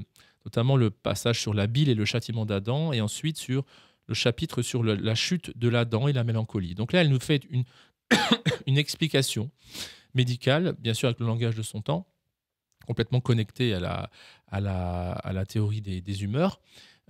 notamment le passage sur la bile et le châtiment d'Adam, et ensuite sur le chapitre sur la chute de l'Adam et la mélancolie. Donc là, elle nous fait une, [COUGHS] une explication médicale, bien sûr avec le langage de son temps, complètement connectée à la, à la, à la théorie des, des humeurs,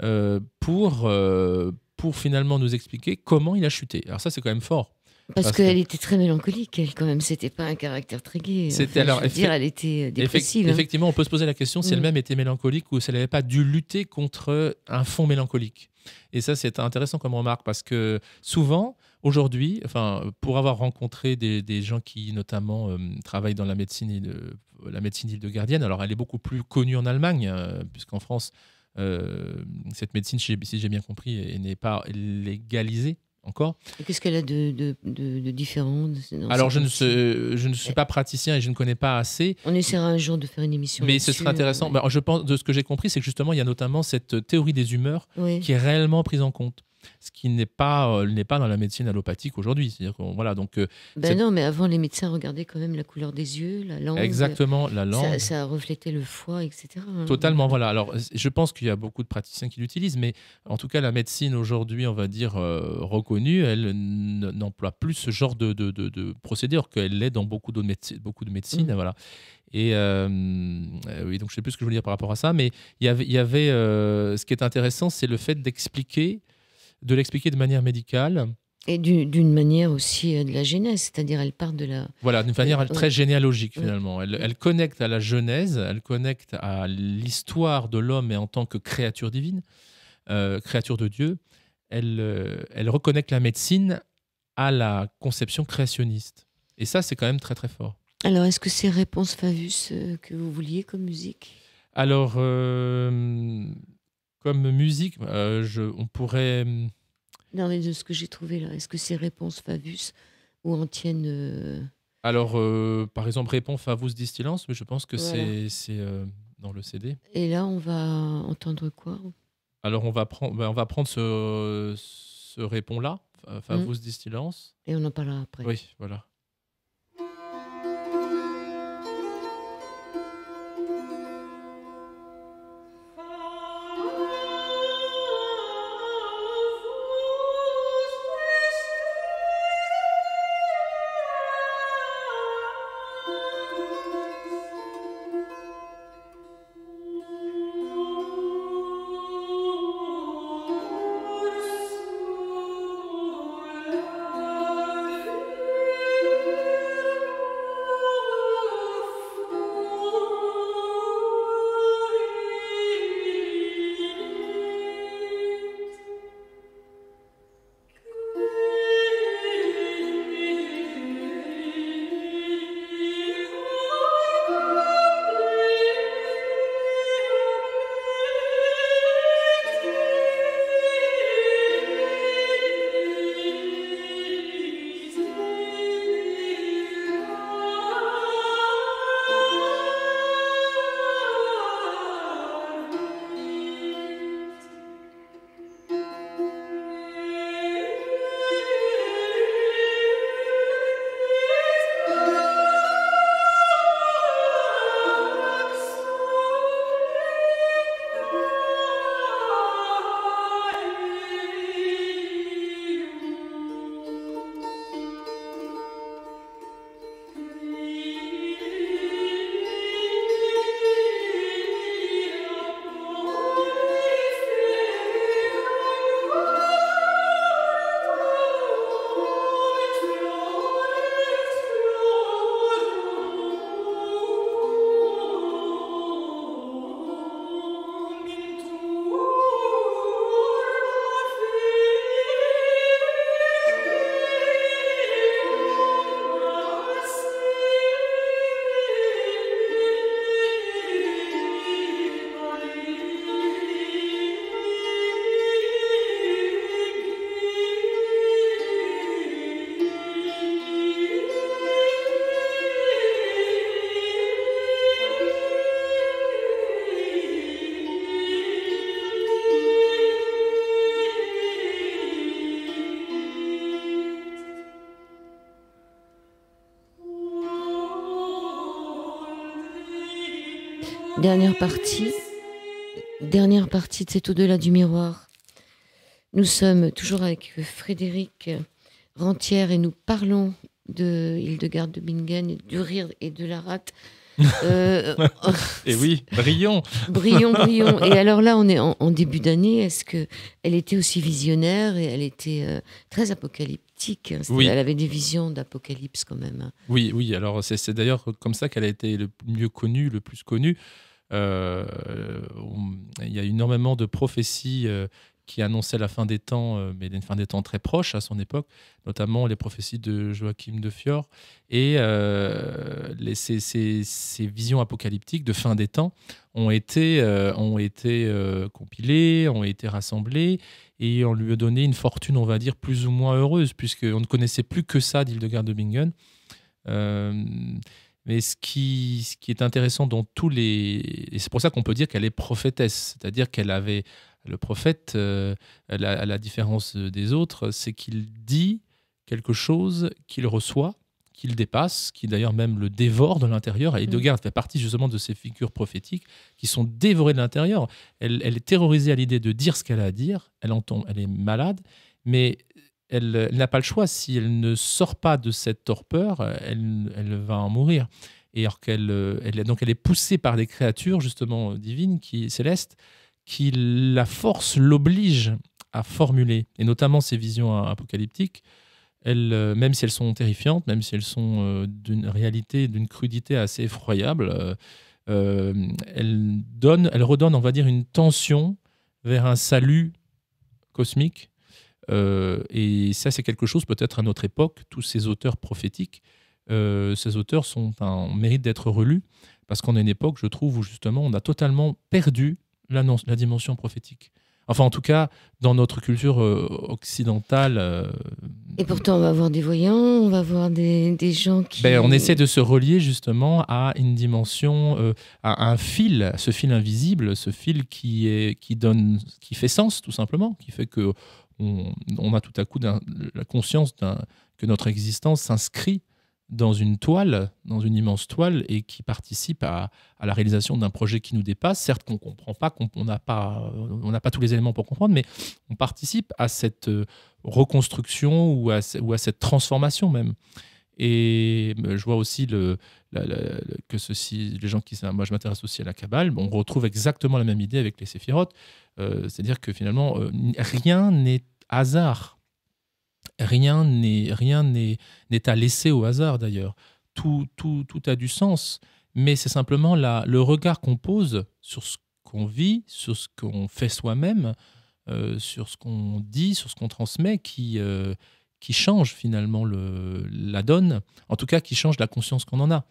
euh, pour, euh, pour finalement nous expliquer comment il a chuté. Alors ça, c'est quand même fort. Parce, qu'elle était très mélancolique, elle, quand même. C'était pas un caractère très gai. C'était alors, dire, elle était euh, dépressive. Hein. Effectivement, on peut se poser la question si elle-même mm. était mélancolique ou si elle n'avait pas dû lutter contre un fond mélancolique. Et ça, c'est intéressant comme remarque parce que souvent, aujourd'hui, enfin, pour avoir rencontré des, gens qui notamment euh, travaillent dans la médecine, la médecine île de gardienne, alors elle est beaucoup plus connue en Allemagne, euh, puisqu'en France, euh, cette médecine, si j'ai bien compris, n'est pas légalisée encore. qu'est-ce qu'elle a de, différent Alors, je ne, suis, je ne suis pas praticien et je ne connais pas assez. On essaiera un jour de faire une émission. Mais ce serait intéressant. Euh, bah, je pense, de ce que j'ai compris, c'est que justement, il y a notamment cette théorie des humeurs qui est réellement prise en compte ce qui n'est pas, euh, n'est pas dans la médecine allopathique aujourd'hui. dire voilà, donc, euh, ben non, mais avant, les médecins regardaient quand même la couleur des yeux, la langue. Exactement, la langue. Ça, a reflétait le foie, etc. Hein. Totalement, voilà. Alors, je pense qu'il y a beaucoup de praticiens qui l'utilisent, mais en tout cas, la médecine aujourd'hui, on va dire, euh, reconnue, elle n'emploie plus ce genre de, de, qu'elle l'est dans beaucoup, d'autres médecines, beaucoup de médecines. Mm. Voilà. Et oui, donc je sais plus ce que je voulais dire par rapport à ça, mais il y avait, y avait ce qui est intéressant, c'est le fait d'expliquer de l'expliquer de manière médicale. Et d'une manière aussi euh, de la genèse, c'est-à-dire elle part de la... Voilà, d'une manière très généalogique finalement. Elle, connecte à la genèse, elle connecte à l'histoire de l'homme et en tant que créature divine, euh, créature de Dieu. Elle, euh, elle reconnecte la médecine à la conception créationniste. Et ça, c'est quand même très très fort. Alors, est-ce que c'est Réponse Favus que vous vouliez comme musique Alors, comme musique, euh, je, on pourrait. Euh, non, mais de ce que j'ai trouvé là, est-ce que c'est Réponse Favus ou en euh, Alors, par exemple, Réponse Favus Distillance, mais je pense que c'est dans le CD. Et là, on va entendre quoi Alors, on va, prendre, ben, on va prendre ce, ce répond-là, Favus mmh. Distillance. Et on en parlera après. Oui, voilà. dernière partie, dernière partie de cet au-delà du miroir. Nous sommes toujours avec Frédéric Rentière et nous parlons de Hildegarde de Bingen, du rire et de la rate. et euh, [LAUGHS] eh oui, brillant Brillant, [LAUGHS] brillons. Et alors là, on est en, début d'année. Est-ce que elle était aussi visionnaire et elle était euh, très apocalyptique hein, oui. Elle avait des visions d'apocalypse quand même. Hein. Oui, oui. Alors c'est d'ailleurs comme ça qu'elle a été le mieux connue, le plus connue. Euh, il y a énormément de prophéties euh, qui annonçaient la fin des temps, euh, mais une fin des temps très proche à son époque, notamment les prophéties de Joachim de Fior et ces, visions apocalyptiques de fin des temps ont été, ont été compilées, ont été rassemblées et on lui a donné une fortune, on va dire, plus ou moins heureuse, puisqu'on ne connaissait plus que ça d'Hildegard de Bingen. Mais ce qui, est intéressant dans tous les... Et c'est pour ça qu'on peut dire qu'elle est prophétesse, c'est-à-dire qu'elle avait... Le prophète, euh, à, la, différence des autres, c'est qu'il dit quelque chose qu'il reçoit, qu'il dépasse, qui d'ailleurs même le dévore de l'intérieur. Et Hildegard mm. fait partie justement de ces figures prophétiques qui sont dévorées de l'intérieur. Elle, elle est terrorisée à l'idée de dire ce qu'elle a à dire, elle, entend, elle est malade, mais elle, n'a pas le choix. Si elle ne sort pas de cette torpeur, elle, va en mourir. Et alors qu'elle, euh, donc elle est poussée par des créatures justement divines, qui célestes, qui la force l'oblige à formuler, et notamment ces visions apocalyptiques. Elles, euh, même si elles sont terrifiantes, même si elles sont euh, d'une réalité, d'une crudité assez effroyable, elles, elles redonnent, on va dire, une tension vers un salut cosmique euh, et ça, c'est quelque chose peut-être à notre époque, tous ces auteurs prophétiques, euh, ces auteurs sont un d'être relus, parce qu'on a une époque, je trouve, où justement on a totalement perdu la, la dimension prophétique. Enfin, en tout cas, dans notre culture euh, occidentale. et pourtant, on va avoir des voyants, on va voir des, gens qui. Ben, on essaie de se relier justement à une dimension, à un fil, ce fil invisible, ce fil qui, est, qui, donne, qui fait sens tout simplement, qui fait que on, a tout à coup la conscience que notre existence s'inscrit dans une toile, dans une immense toile, et qui participe à, la réalisation d'un projet qui nous dépasse. Certes, qu'on ne comprend pas, qu'on n'a on n'a pas tous les éléments pour comprendre, mais on participe à cette euh, reconstruction ou ou à cette transformation même. Et euh, je vois aussi le, que ceci, les gens qui moi je m'intéresse aussi à la cabale on retrouve exactement la même idée avec les séphirotes, euh, c'est-à-dire que finalement euh, rien n'est hasard, rien n'est rien n'est à laisser au hasard d'ailleurs, tout, tout, tout a du sens, mais c'est simplement la, le regard qu'on pose sur ce qu'on vit, sur ce qu'on fait soi-même, euh, sur ce qu'on dit, sur ce qu'on transmet qui qui change finalement le, la donne, en tout cas qui change la conscience qu'on en a.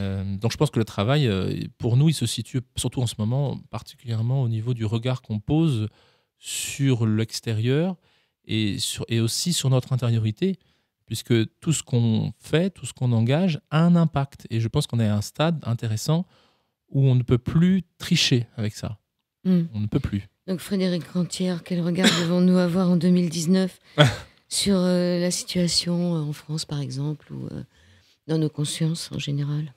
Euh, donc je pense que le travail, euh, pour nous, il se situe surtout en ce moment particulièrement au niveau du regard qu'on pose sur l'extérieur et, et aussi sur notre intériorité, puisque tout ce qu'on fait, tout ce qu'on engage a un impact. Et je pense qu'on est à un stade intéressant où on ne peut plus tricher avec ça. Hmm. On ne peut plus. Donc Frédéric Rantière, quel regard devons-nous avoir en 2019 [LAUGHS] sur euh, la situation euh, en France, par exemple, ou euh, dans nos consciences en général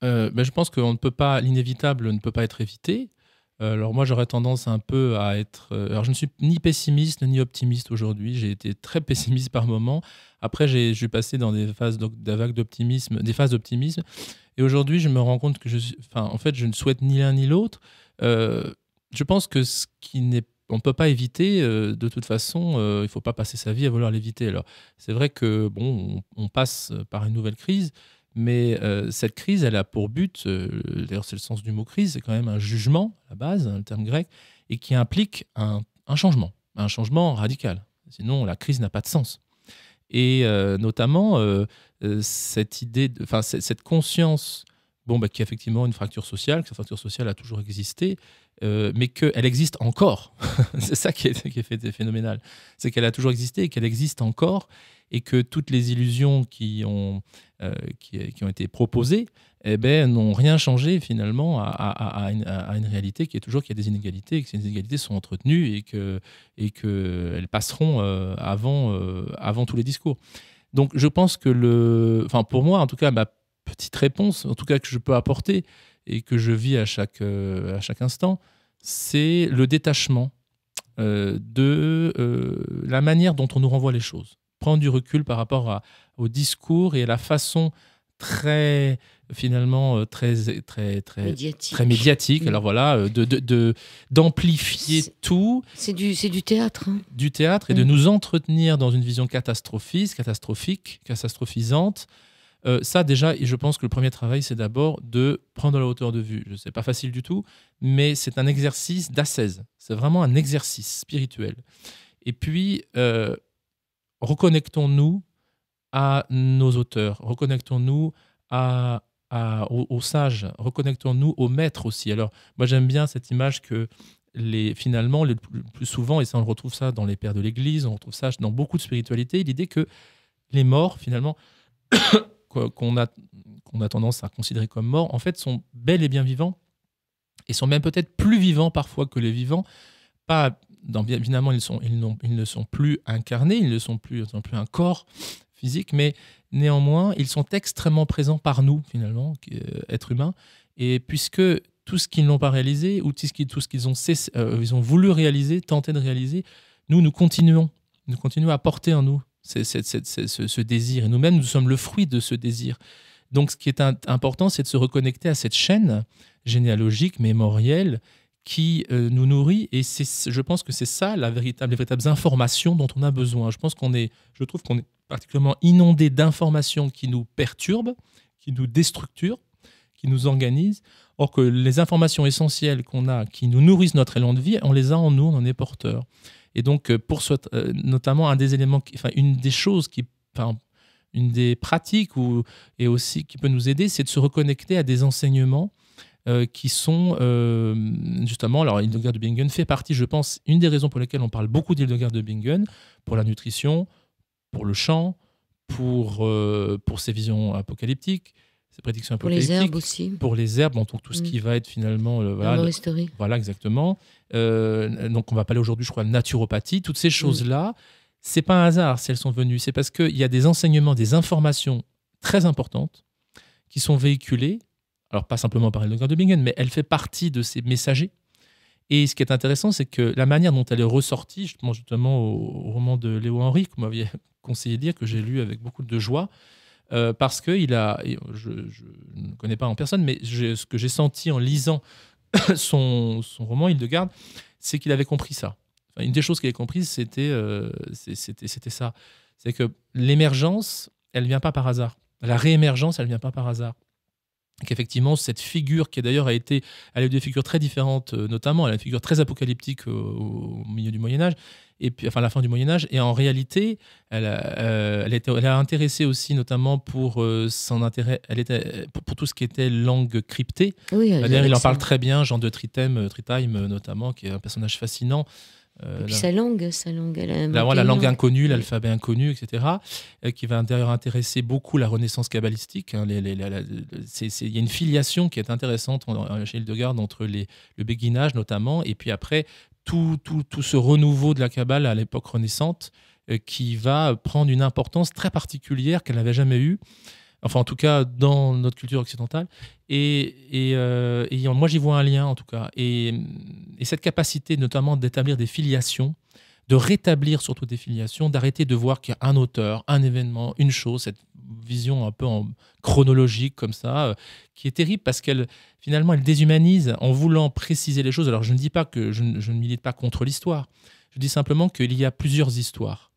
ben, Je pense qu'on ne peut pas, l'inévitable ne peut pas être évité. Alors moi j'aurais tendance un peu à être... Alors je ne suis ni pessimiste ni optimiste aujourd'hui, j'ai été très [LAUGHS] pessimiste par moment. Après j'ai, je suis passé dans des phases d'optimisme, des phases d'optimisme. Et aujourd'hui je me rends compte que je suis... Enfin en fait je ne souhaite ni l'un ni l'autre. je pense que ce qui n'est on ne peut pas éviter, euh, de toute façon, euh, il ne faut pas passer sa vie à vouloir l'éviter. Alors, c'est vrai que, bon, on, passe par une nouvelle crise, mais euh, cette crise, elle a pour but, d'ailleurs, c'est le sens du mot crise, c'est quand même un jugement, à la base, un hein, terme grec, et qui implique un, changement, un changement radical. Sinon, la crise n'a pas de sens. Et notamment, cette idée, enfin, cette conscience, bon, bah, qui effectivement une fracture sociale, que cette fracture sociale a toujours existé, euh, mais qu'elle existe encore. [LAUGHS] c'est ça qui est, qui est phénoménal. C'est qu'elle a toujours existé et qu'elle existe encore, et que toutes les illusions qui ont, euh, qui, ont été proposées eh ben, n'ont rien changé finalement à, à, à, une, réalité qui est toujours qu'il y a des inégalités, et que ces inégalités sont entretenues et qu'elles et que passeront euh, avant, avant tous les discours. Donc je pense que le... pour moi en tout cas, ma petite réponse, en tout cas que je peux apporter, et que je vis à chaque, euh, à chaque instant, c'est le détachement euh, de euh, la manière dont on nous renvoie les choses. Prendre du recul par rapport au discours et à la façon très finalement très très très médiatique, très médiatique. Mm. alors voilà de d'amplifier tout c'est du c'est du théâtre hein. du théâtre et de mm. nous entretenir dans une vision catastrophiste catastrophique catastrophisante euh, ça, déjà, je pense que le premier travail, c'est d'abord de prendre la hauteur de vue. Je sais pas facile du tout, mais c'est un exercice d'assaise. C'est vraiment un exercice spirituel. Et puis, euh, reconnectons-nous à nos auteurs, reconnectons-nous à, aux, sages, reconnectons-nous aux maîtres aussi. Alors, moi, j'aime bien cette image que les, finalement, le plus souvent, et ça, on retrouve ça dans les pères de l'Église, on retrouve ça dans beaucoup de spiritualité, l'idée que les morts, finalement, qu'on a, qu'on a tendance à considérer comme morts, en fait, sont bel et bien vivants et sont même peut-être plus vivants parfois que les vivants. Pas, dans, évidemment, ils, sont, ils, ne sont plus incarnés, ils ne sont plus, ils plus un corps physique, mais néanmoins, ils sont extrêmement présents par nous, finalement, euh, êtres humains. Et puisque tout ce qu'ils n'ont pas réalisé ou tout ce qu'ils ont, euh, ont voulu réaliser, tenté de réaliser, nous, nous continuons. Nous continuons à porter en nous ce, désir. Et nous-mêmes, nous sommes le fruit de ce désir. Donc, ce qui est important, c'est de se reconnecter à cette chaîne généalogique, mémorielle, qui euh, nous nourrit. Et c'est, je pense que c'est ça la véritable, les véritables informations dont on a besoin. Je pense qu'on est, je trouve qu'on est particulièrement inondé d'informations qui nous perturbent, qui nous déstructurent, qui nous organisent. Or que les informations essentielles qu'on a, qui nous nourrissent notre élan de vie, on les a en nous, on en est porteur. Et donc, euh, pour euh, notamment, un des éléments, enfin, une des choses qui, une des pratiques et aussi qui peut nous aider, c'est de se reconnecter à des enseignements euh, qui sont justement, alors l'île de Bingen fait partie, je pense, une des raisons pour lesquelles on parle beaucoup d'Hildegard de Bingen, pour la nutrition, pour le chant, pour, pour ses visions apocalyptiques, ces prédictions Pour les herbes aussi. Pour les herbes, on tout ce mm. qui va être finalement. Euh, le, voilà, voilà, exactement. Euh, donc, on va parler aujourd'hui, je crois, de naturopathie. Toutes ces mm. choses-là, ce c'est pas un hasard si elles sont venues. C'est parce qu'il y a des enseignements, des informations très importantes qui sont véhiculées. Alors, pas simplement par le docteur Bingen, mais elle fait partie de ces messagers. Et ce qui est intéressant, c'est que la manière dont elle est ressortie, je pense justement au, roman de Léo Henry, que vous m'aviez [LAUGHS] conseillé de lire, que j'ai lu avec beaucoup de joie, euh, parce parce il a, je, je, ne connais pas en personne, mais ce que j'ai senti en lisant [COUGHS] son, roman « son roman garde », c'est qu'il avait compris ça. une des choses qu'il avait comprises, euh, c'était c'était ça. C'est que l'émergence, elle ne vient pas par hasard. La réémergence, elle ne vient pas par hasard qu'effectivement, cette figure qui d'ailleurs a été, elle a eu des figures très différentes, euh, notamment elle a une figure très apocalyptique au milieu du Moyen Âge, et puis enfin la fin du Moyen Âge. Et en réalité, euh, elle a, intéressé aussi notamment pour euh, son intérêt, elle était pour, tout ce qui était langue cryptée. il en parle très bien, Jean de Tritème, euh, Tritime notamment, qui est un personnage fascinant. et puis sa langue, sa langue. Elle la, la langue, inconnue, l'alphabet inconnu, etc. qui va d'ailleurs intéresser beaucoup la Renaissance kabbalistique. Hein, il y a une filiation qui est intéressante chez Hildegard entre les, le béguinage notamment, et puis après tout, ce renouveau de la Kabbale à l'époque renaissante euh, qui va prendre une importance très particulière qu'elle n'avait jamais eue, enfin en tout cas dans notre culture occidentale. Et, et, euh, moi j'y vois un lien en tout cas. et cette capacité notamment d'établir des filiations de rétablir surtout des filiations, d'arrêter de voir qu'il y a un auteur, un événement, une chose, cette vision un peu en chronologique comme ça, euh, qui est terrible parce qu'elle finalement elle déshumanise en voulant préciser les choses. Alors je ne dis pas que je, ne milite pas contre l'histoire, je dis simplement qu'il y a plusieurs histoires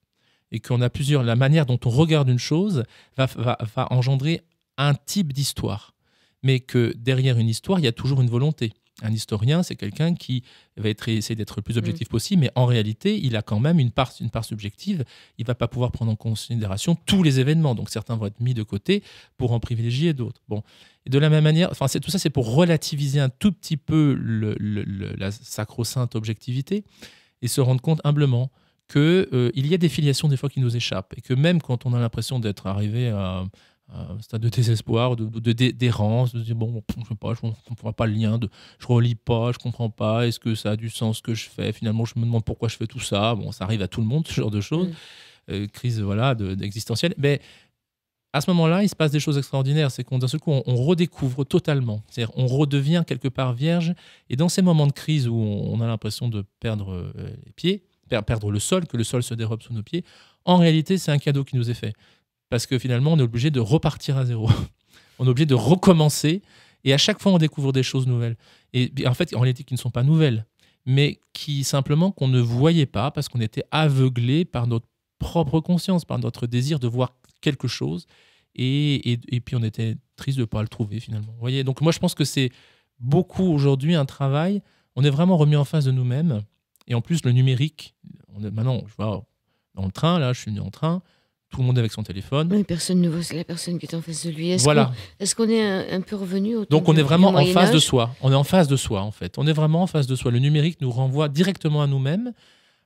et qu'on a plusieurs. La manière dont on regarde une chose va, va engendrer un type d'histoire, mais que derrière une histoire il y a toujours une volonté. Un historien, c'est quelqu'un qui va être, essayer d'être le plus mm. objectif possible, mais en réalité, il a quand même une part, subjective. Il va pas pouvoir prendre en considération tous les événements. Donc certains vont être mis de côté pour en privilégier d'autres. Bon. de la même manière, enfin, tout ça, c'est pour relativiser un tout petit peu la sacro-sainte objectivité et se rendre compte humblement qu'il euh, il y a des filiations des fois qui nous échappent et que même quand on a l'impression d'être arrivé à euh, un stade de désespoir, de, de, de dire bon, je sais pas, je comprends pas le lien, de, je relis pas, je comprends pas, est-ce que ça a du sens ce que je fais Finalement, je me demande pourquoi je fais tout ça. Bon, ça arrive à tout le monde, ce genre de choses, mm. euh, crise voilà de, existentielle. Mais à ce moment-là, il se passe des choses extraordinaires. C'est qu'on, d'un seul coup, on, redécouvre totalement. C'est-à-dire, on redevient quelque part vierge. Et dans ces moments de crise où on, on a l'impression de perdre euh, les pieds, perdre le sol, que le sol se dérobe sous nos pieds, en réalité, c'est un cadeau qui nous est fait parce que finalement, on est obligé de repartir à zéro. [LAUGHS] on est obligé de recommencer. Et à chaque fois, on découvre des choses nouvelles. Et en fait, en réalité, qui ne sont pas nouvelles, mais qui simplement qu'on ne voyait pas parce qu'on était aveuglé par notre propre conscience, par notre désir de voir quelque chose. Et, et, et puis, on était triste de ne pas le trouver finalement. Vous voyez Donc, moi, je pense que c'est beaucoup aujourd'hui un travail. On est vraiment remis en face de nous-mêmes. Et en plus, le numérique, on maintenant, je vois, dans le train, là, je suis venu en train tout le monde est avec son téléphone. Mais personne ne voit la personne qui est en face de lui. Est-ce voilà. Qu'on, est qu'on est un, peu revenu au Donc on est vraiment en face de soi. On est en face de soi en fait. On est vraiment en face de soi. Le numérique nous renvoie directement à nous-mêmes.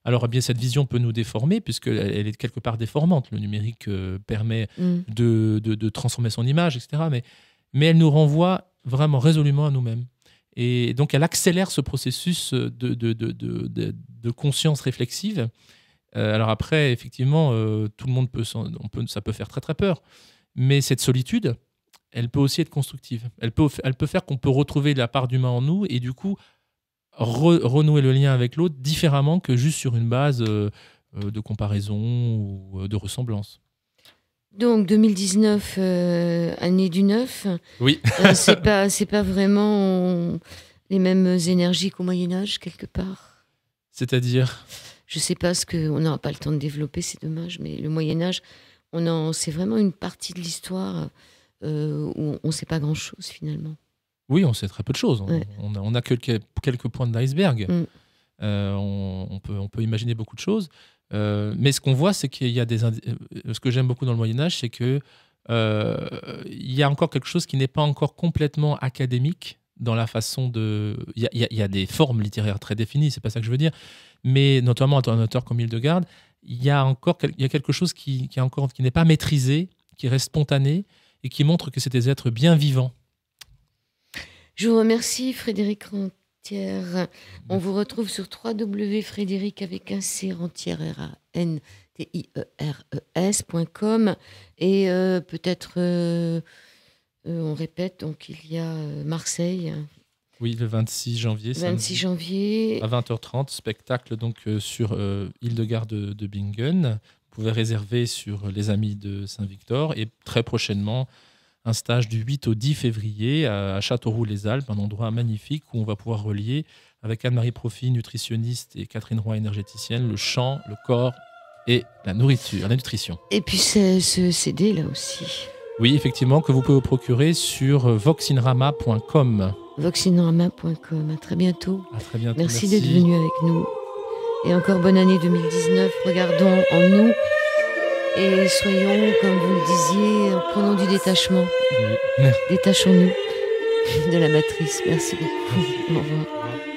Alors eh bien cette vision peut nous déformer puisqu'elle est quelque part déformante. Le numérique euh, permet mm. de, transformer son image, etc. Mais, mais elle nous renvoie vraiment résolument à nous-mêmes. Et donc elle accélère ce processus euh, de, de conscience réflexive euh, alors après, effectivement, euh, tout le monde peut, ça peut faire très très peur, mais cette solitude, elle peut aussi être constructive. Elle peut, faire qu'on peut retrouver la part d'humain en nous et du coup renouer le lien avec l'autre différemment que juste sur une base euh, de comparaison ou de ressemblance. Donc 2019, année du neuf. Oui. c'est pas, pas vraiment les mêmes énergies qu'au Moyen Âge quelque part. C'est-à-dire je ne sais pas ce qu'on on n'aura pas le temps de développer, c'est dommage, mais le Moyen Âge, c'est vraiment une partie de l'histoire euh, où on ne sait pas grand-chose finalement. Oui, on sait très peu de choses. On, a, quelques, points de l'iceberg. Mm. Euh, on, peut, imaginer beaucoup de choses. Euh, mais ce qu'on voit, c'est qu'il y a des. Ce que j'aime beaucoup dans le Moyen Âge, c'est qu'il y a encore quelque chose qui n'est pas encore complètement académique dans la façon de. Il y, a, des formes littéraires très définies, c'est pas ça que je veux dire, mais notamment un auteur comme Hildegarde, il y a encore il y a quelque chose qui, qui, encore, qui n'est pas maîtrisé, qui reste spontané et qui montre que c'est des êtres bien vivants. Je vous remercie, Frédéric Rentière. On vous retrouve sur www.frédéric avec un C, Rentière r a n t i e e et euh, peut-être. Euh, euh, on répète, donc il y a euh, Marseille. Oui, le 26 janvier. 26 janvier. À 20h30, spectacle donc euh, sur Île-de-Garde de, Bingen. Vous pouvez réserver sur les Amis de Saint-Victor et très prochainement un stage du 8 au 10 février à, Châteauroux-les-Alpes, un endroit magnifique où on va pouvoir relier avec Anne-Marie Profi, nutritionniste, et Catherine Roy, énergéticienne, le chant, le corps et la nourriture, la nutrition. Et puis ce CD là aussi. Oui, effectivement, que vous pouvez vous procurer sur euh, voxinrama.com. Voxinrama.com. À très bientôt. Merci, d'être venu avec nous. Et encore bonne année 2019. Regardons en nous et soyons, comme vous le disiez, prenons du détachement. Détachons-nous de la matrice. Merci beaucoup. Au revoir.